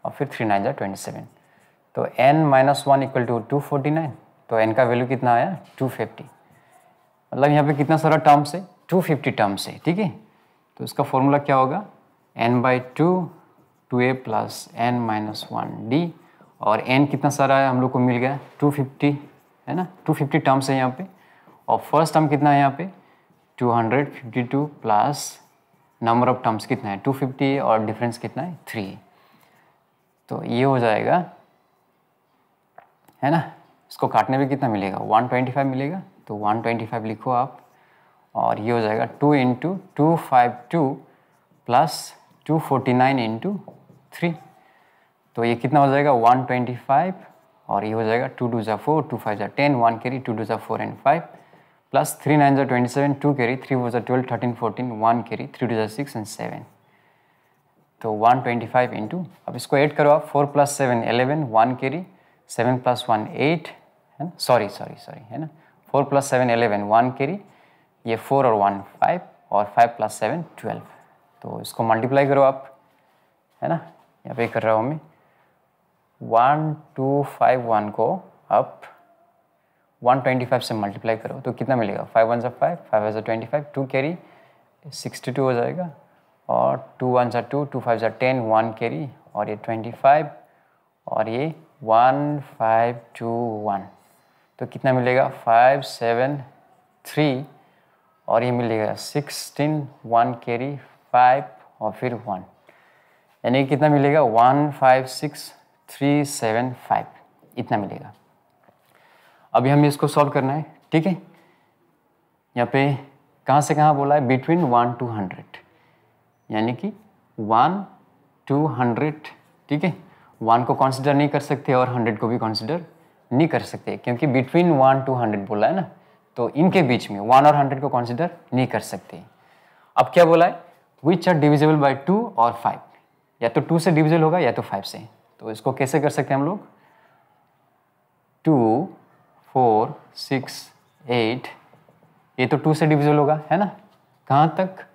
और फिर थ्री नाइन जा ट्वेंटी सेवन तो n minus one equal to two forty nine तो एन का वैल्यू कितना आया टू फिफ्टी मतलब यहाँ पे कितना सारा टर्म्स है टू फिफ्टी टर्म्स है ठीक है तो इसका फॉर्मूला क्या होगा n by two two A plus N minus one d और एन कितना सारा है हम लोग को मिल गया टू फिफ्टी है ना टू फिफ्टी टर्म्स है यहाँ पे और फर्स्ट टर्म कितना है यहाँ पे two hundred fifty two plus number of terms कितना है टू फिफ्टी और डिफरेंस कितना है थ्री तो ये हो जाएगा है ना इसको काटने में कितना मिलेगा वन ट्वेंटी फाइव मिलेगा तो वन ट्वेंटी फाइव लिखो आप और ये हो जाएगा two into two five two plus two forty nine into three तो ये कितना हो जाएगा वन ट्वेंटी फाइव और ये हो जाएगा टू टू ज़ा फोर टू फाइव ज़ा ten one carry two two ज़ा four and five plus three nine ज़ा twenty seven two carry three four ज़ा twelve thirteen fourteen one carry three two ज़ा सिक्स एंड सेवन तो one twenty five into अब इसको add करो आप four plus seven eleven one carry seven plus one eight है ना sorry sorry sorry है ना four plus seven eleven one carry ये फोर और वन फाइव और फाइव प्लस सेवन ट्वेल्व तो इसको मल्टीप्लाई करो आप है ना यहाँ पे कर रहा हूँ मैं वन टू फाइव वन को अप वन ट्वेंटी फाइव से मल्टीप्लाई करो तो कितना मिलेगा फाइव वन सा फाइव फाइव सा twenty five two carry sixty two हो जाएगा और टू वन सा टू टू फाइव सा टेन वन कैरी और ये ट्वेंटी फाइव और ये वन फाइव टू वन तो कितना मिलेगा फाइव सेवन थ्री और ये मिलेगा सिक्सटीन वन कैरी फाइव और फिर वन यानी कितना मिलेगा one five six three seven five इतना मिलेगा अभी हमें इसको सॉल्व करना है ठीक है यहाँ पे कहाँ से कहाँ बोला है बिटवीन वन टू हंड्रेड यानी कि वन टू हंड्रेड ठीक है वन को कॉन्सिडर नहीं कर सकते और हंड्रेड को भी कॉन्सिडर नहीं कर सकते क्योंकि बिटवीन वन टू हंड्रेड बोला है ना तो इनके बीच में वन और हंड्रेड को कॉन्सिडर नहीं कर सकते अब क्या बोला है which are divisible by two और फाइव या तो टू से डिविजल होगा या तो फाइव से तो इसको कैसे कर सकते हैं हम लोग टू फोर सिक्स एट ये तो टू से डिविजल होगा है ना कहाँ तक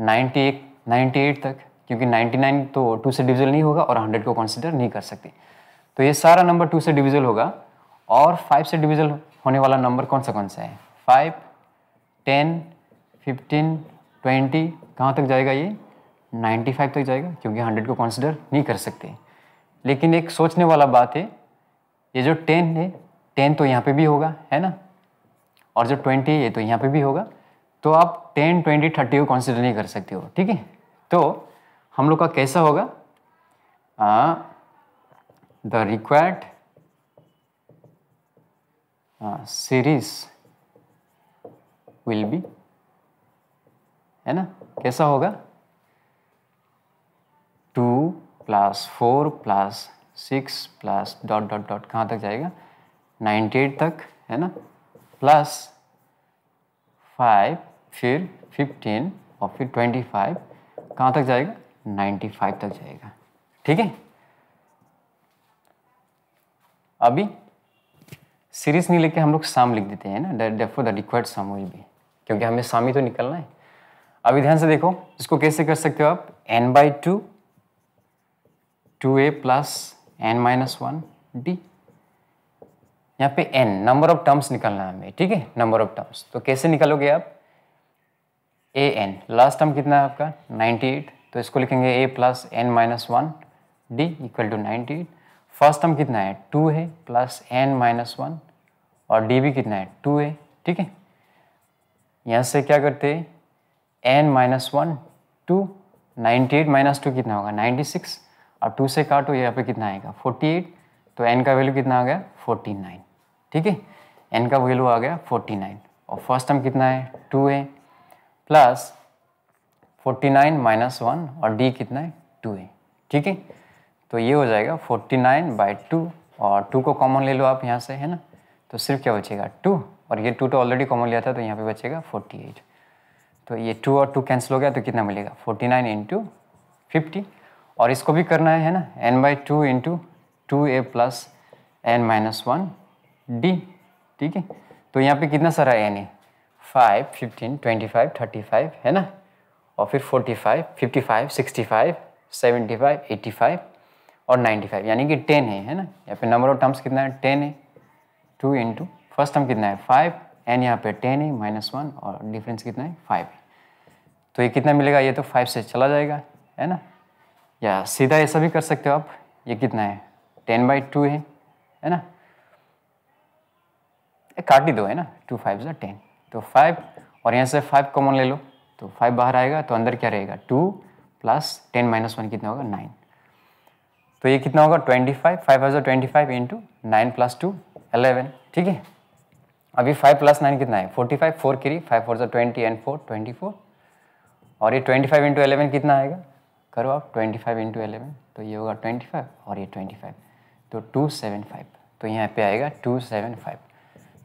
नाइन्टी एट नाइन्टी एट तक क्योंकि नाइन्टी नाइन तो टू से डिविजल नहीं होगा और हंड्रेड को कंसिडर नहीं कर सकते तो ये सारा नंबर टू से डिविजल होगा और फाइव से डिविजल होने वाला नंबर कौन सा कौन सा है फाइव टेन फिफ्टीन ट्वेंटी कहाँ तक जाएगा ये फाइव तक तो जाएगा क्योंकि हंड्रेड को कंसिडर नहीं कर सकते लेकिन एक सोचने वाला बात है ये जो टेन है टेन तो यहाँ पे भी होगा है ना और जो ट्वेंटी है तो यहाँ पे भी होगा तो आप टेन ट्वेंटी थर्टी को कंसिडर नहीं कर सकते हो ठीक है तो हम लोग का कैसा होगा the required series will be है ना कैसा होगा two plus four plus six plus dot dot dot कहाँ तक जाएगा नाइन्टी एट तक है ना प्लस फाइव फिर फिफ्टीन और फिर ट्वेंटी फाइव कहाँ तक जाएगा नाइन्टी फाइव तक जाएगा ठीक है अभी सीरीज नहीं लेके हम लोग साम लिख देते हैं ना therefore the required sum will be क्योंकि हमें साम ही तो निकलना है अभी ध्यान से देखो इसको कैसे कर सकते हो आप n by two 2a plus N minus one d यहाँ पे n नंबर ऑफ टर्म्स निकालना है हमें ठीक है नंबर ऑफ टर्म्स तो कैसे निकालोगे आप ए एन लास्ट टर्म कितना है आपका 98 तो इसको लिखेंगे a plus N minus one D equal to ninety first term कितना है टू है प्लस एन माइनस वन और डी भी कितना है टू है ठीक है यहाँ से क्या करते हैं n minus one two ninety eight minus two कितना होगा नाइन्टी सिक्स अब टू से काटो यहाँ पे कितना आएगा फोर्टी एट तो एन का वैल्यू कितना आ गया फोर्टी नाइन ठीक है एन का वैल्यू आ गया फोर्टी नाइन और फर्स्ट टर्म कितना है टू ए plus forty nine minus one और डी कितना है टू ए ठीक है तो ये हो जाएगा फोर्टी नाइन बाई टू और टू को कॉमन ले लो आप यहाँ से है ना तो सिर्फ क्या बचेगा टू और ये टू तो ऑलरेडी कॉमन लिया था तो यहाँ पे बचेगा फोर्टी एट तो ये टू और टू कैंसिल हो गया तो कितना मिलेगा फोर्टी नाइन इंटू फिफ्टी और इसको भी करना है है ना n by two into two A plus N minus one D ठीक है तो यहाँ पे कितना सारा एन है five fifteen twenty five thirty five है ना और फिर forty five fifty five sixty five seventy five eighty five और नाइन्टी फाइव यानी कि टेन है है ना यहाँ पे नंबर ऑफ टर्म्स कितना है टेन है टू इंटू फर्स्ट टर्म कितना है फाइव एन यहाँ पे टेन है माइनस वन और डिफरेंस कितना है फाइव है तो ये कितना मिलेगा ये तो फाइव से चला जाएगा है ना या सीधा ऐसा भी कर सकते हो आप ये कितना है टेन बाई टू है है ना काट ही दो है ना टू फाइव जो टेन तो फाइव और यहाँ से फाइव कॉमन ले लो तो फाइव बाहर आएगा तो अंदर क्या रहेगा two plus ten minus one कितना होगा नाइन तो ये कितना होगा ट्वेंटी फाइव फाइव हज़ार twenty five into nine plus two eleven ठीक है अभी फाइव प्लस नाइन कितना है फोर्टी फाइव फोर लिए फाइव फोर जो twenty and four twenty four और ये ट्वेंटी फाइव इंटू अलेवन कितना आएगा करो आप ट्वेंटी फाइव इंटू एलेवन तो ये होगा ट्वेंटी फाइव और ये ट्वेंटी फाइव तो टू सेवन फाइव तो यहाँ पे आएगा टू सेवन फाइव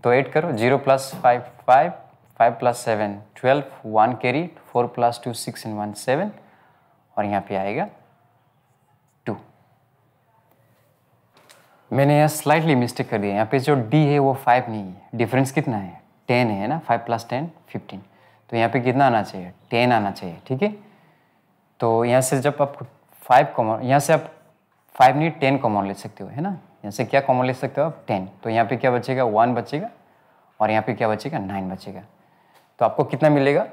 तो एड करो zero plus five five five plus seven twelve one के carry four plus two six in one seven और यहाँ पे आएगा टू मैंने यहाँ स्लाइटली मिस्टेक कर दिया यहाँ पे जो डी है वो फाइव नहीं है डिफरेंस कितना है टेन है ना फाइव प्लस टेन फिफ्टीन तो यहाँ पे कितना आना चाहिए टेन आना चाहिए ठीक है तो यहाँ से जब आप फाइव कॉमन यहाँ से आप फाइव नहीं टेन कॉमन ले सकते हो है ना यहाँ से क्या कॉमन ले सकते हो आप टेन तो यहाँ पे क्या बचेगा वन बचेगा और यहाँ पे क्या बचेगा नाइन बचेगा तो आपको कितना मिलेगा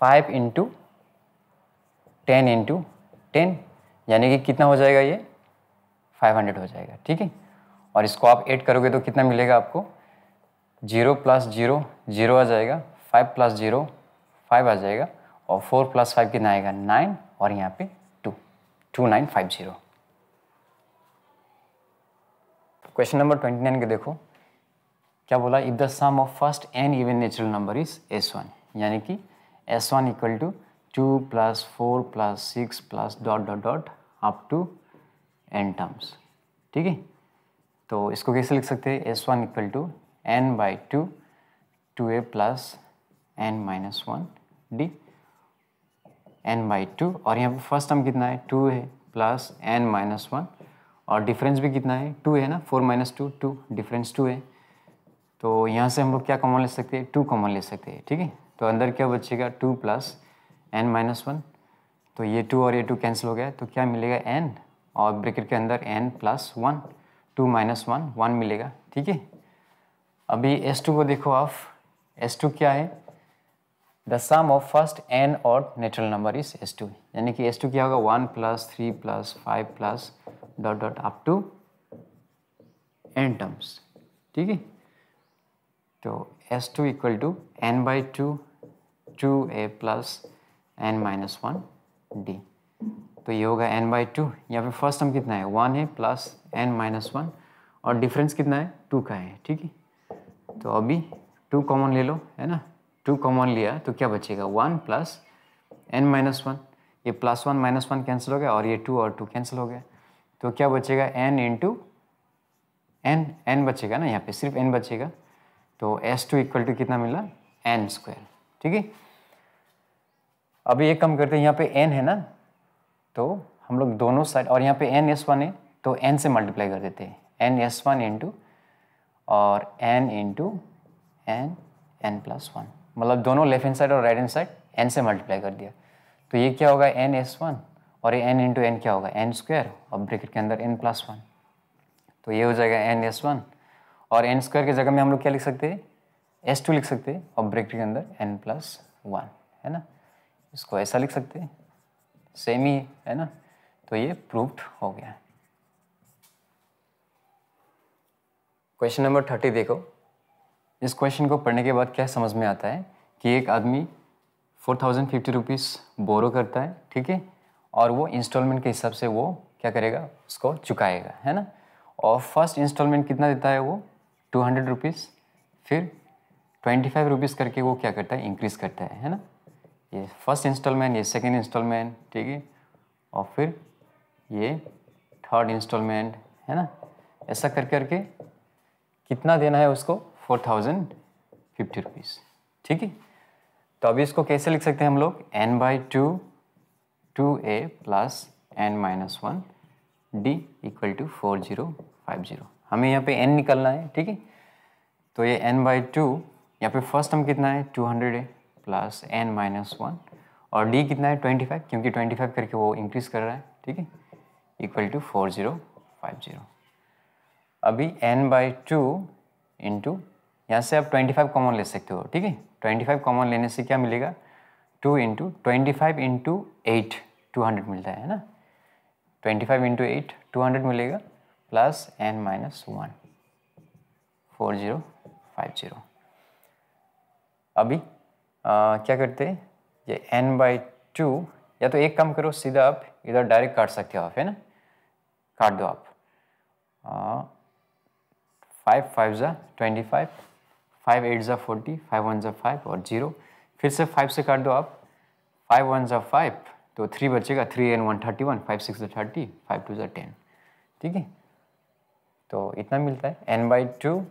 five into ten into ten यानी कि कितना हो जाएगा ये फाइव हंड्रेड हो जाएगा ठीक है और इसको आप एड करोगे तो कितना मिलेगा आपको जीरो प्लस जीरो जीरो आ जाएगा फाइव प्लस जीरो फाइव आ जाएगा और फोर प्लस फाइव कितना आएगा नाइन और यहाँ पे two two nine five zero question number twenty nine के देखो क्या बोला if the sum of first n even natural number is S one यानी कि S one equal to two plus four plus six plus dot dot dot up to n terms ठीक है तो इसको कैसे लिख सकते हैं S one equal to n by two two A plus N minus one D N by two और यहाँ पर फर्स्ट टर्म कितना है टू है प्लस एन माइनस वन और डिफरेंस भी कितना है टू है ना four minus two two difference two है तो यहाँ से हम लोग क्या कॉमन ले सकते हैं टू कॉमन ले सकते हैं ठीक है तो अंदर क्या बचेगा two plus N minus one तो ये टू और ये टू कैंसिल हो गया तो क्या मिलेगा एन और ब्रेकेट के अंदर n plus one two minus one one मिलेगा ठीक है अभी एस टू को देखो आप एस टू क्या है the sum of first n odd natural number is S two यानी कि एस टू क्या होगा one plus three plus five plus dot dot up to n terms ठीक है तो S two equal to n by two two A plus N minus one D तो ये होगा एन बाई टू यहाँ पे फर्स्ट टर्म कितना है वन है प्लस एन माइनस वन और डिफरेंस कितना है टू का है ठीक है तो अभी टू कॉमन ले लो है ना टू कॉमन लिया तो क्या बचेगा one plus N minus one ये plus one minus one cancel हो गया और ये टू और टू कैंसिल हो गया तो क्या बचेगा एन इंटू एन एन बचेगा ना यहाँ पे सिर्फ एन बचेगा तो एस टू इक्वल टू कितना मिला एन स्क्वायर ठीक है अभी एक कम करते हैं यहाँ पे एन है ना तो हम लोग दोनों साइड और यहाँ पे एन एस वन है तो एन से मल्टीप्लाई कर देते हैं एन एस वन इंटू और n into n n plus one मतलब दोनों लेफ्ट हैंड साइड और राइट हैंड साइड एन से मल्टीप्लाई कर दिया तो ये क्या होगा एन एस वन और ये एन इंटू एन क्या होगा एन स्क्वायर और ब्रेकेट के अंदर एन प्लस वन तो ये हो जाएगा एन एस वन और एन स्क्वायर की जगह में हम लोग क्या लिख सकते हैं एस टू लिख सकते हैं और ब्रेकेट के अंदर एन प्लस वन है ना इसको ऐसा लिख सकते हैं सेम ही है ना तो ये प्रूफ हो गया क्वेश्चन नंबर थर्टी देखो इस क्वेश्चन को पढ़ने के बाद क्या समझ में आता है कि एक आदमी four thousand fifty rupees borrow करता है ठीक है और वो इंस्टॉलमेंट के हिसाब से वो क्या करेगा उसको चुकाएगा है ना और फर्स्ट इंस्टॉलमेंट कितना देता है वो टू हंड्रेड रुपीज़ फिर ट्वेंटी फाइव रुपीज़ करके वो क्या करता है इंक्रीज़ करता है है ना ये फर्स्ट इंस्टॉलमेंट ये सेकेंड इंस्टॉलमेंट ठीक है और फिर ये थर्ड इंस्टॉलमेंट है ना ऐसा कर करके कितना देना है उसको फोर थाउजेंड फिफ्टी रुपीज़ ठीक है तो अभी इसको कैसे लिख सकते हैं हम लोग N by two two A plus N minus one D equal to four zero five zero हमें यहाँ पे एन निकलना है ठीक है तो ये एन बाई टू यहाँ पे फर्स्ट हम कितना है टू हंड्रेड है प्लस एन माइनस वन और डी कितना है ट्वेंटी फाइव क्योंकि ट्वेंटी फाइव करके वो इंक्रीज़ कर रहा है ठीक है equal to four zero five zero अभी एन बाई टू इंटू यहाँ से आप 25 कॉमन ले सकते हो ठीक है 25 कॉमन लेने से क्या मिलेगा 2 into twenty five into eight two hundred मिलता है ना 25 five into eight two hundred मिलेगा plus N minus one four zero five zero अभी आ, क्या करते हैं ये एन बाई टू या तो एक काम करो सीधा आप इधर डायरेक्ट काट सकते हो आप है ना काट दो आप फाइव फाइव ज़ा ट्वेंटी फाइव फाइव एट ज़ा फोर्टी फाइव वन ज़ा फाइव और जीरो फिर से फाइव से काट दो आप फाइव वन ज़ा फाइव तो थ्री बचेगा three n one thirty one five six जो थर्टी फाइव टू ज़ा टेन ठीक है तो इतना मिलता है एन बाई टू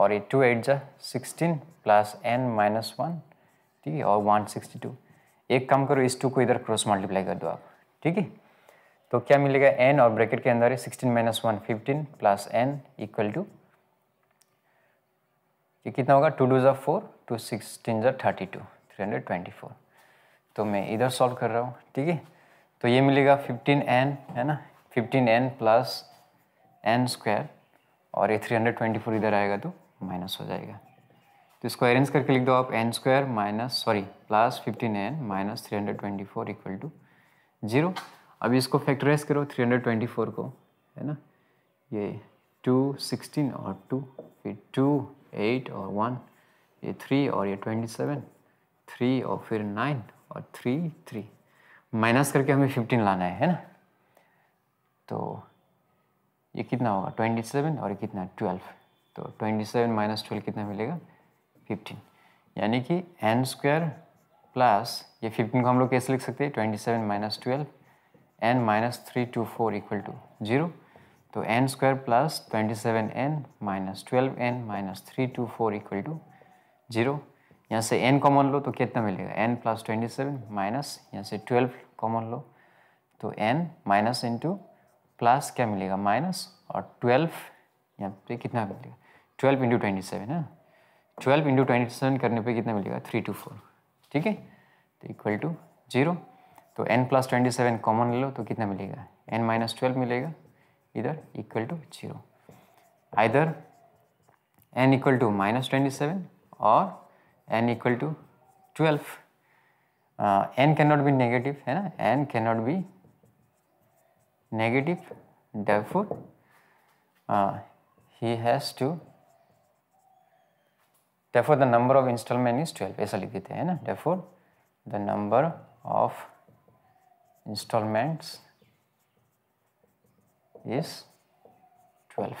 और ये टू एट ज़ा sixteen plus N minus one ठीक है और वन सिक्सटी टू एक काम करो इस टू को इधर क्रॉस मल्टीप्लाई कर दो आप ठीक है तो क्या मिलेगा एन और ब्रैकेट के अंदर है sixteen minus one fifteen plus n equal to ये कितना होगा टू डू ज़ा फोर टू सिक्सटीन जो thirty two three hundred twenty four तो मैं इधर सॉल्व कर रहा हूँ ठीक है तो ये मिलेगा फिफ्टीन एन है ना fifteen n plus n square और ये थ्री हंड्रेड ट्वेंटी फोर इधर आएगा तो माइनस हो जाएगा तो इसको अरेंज करके लिख दो आप n square minus sorry plus fifteen n minus three hundred twenty four equal to zero अब इसको फैक्टराइज करो थ्री हंड्रेड ट्वेंटी फोर को है ना ये टू सिक्सटीन और टू फिर टू एट और वन ये थ्री और ये ट्वेंटी सेवन थ्री और फिर नाइन और थ्री थ्री माइनस करके हमें फिफ्टीन लाना है है ना तो ये कितना होगा ट्वेंटी सेवन और ये कितना ट्वेल्व तो ट्वेंटी सेवन माइनस ट्वेल्व कितना मिलेगा फिफ्टीन यानी कि एन स्क्वायर प्लस ये फिफ्टीन को हम लोग कैसे लिख सकते हैं twenty seven minus twelve n minus three two four equal to zero तो n square plus twenty seven n minus twelve n minus three two four equal to zero यहाँ से एन कॉमन लो तो कितना मिलेगा n plus twenty seven minus यहाँ से twelve common लो तो एन माइनस इंटू प्लस क्या मिलेगा माइनस और ट्वेल्व यहाँ पे कितना मिलेगा ट्वेल्व इंटू ट्वेंटी सेवन है ट्वेल्व इंटू ट्वेंटी सेवन करने पे कितना मिलेगा थ्री टू फोर ठीक है तो इक्वल टू जीरो तो n plus twenty seven common ले लो तो कितना मिलेगा एन माइनस ट्वेल्व मिलेगा either equal to 0. Either n equal to minus 27 or n equal to 12. Uh, n cannot be negative, hai na? n cannot be negative, therefore uh, he has to therefore the number of installment is 12 ऐसा लिख देते हैं ना therefore the number of installments is 12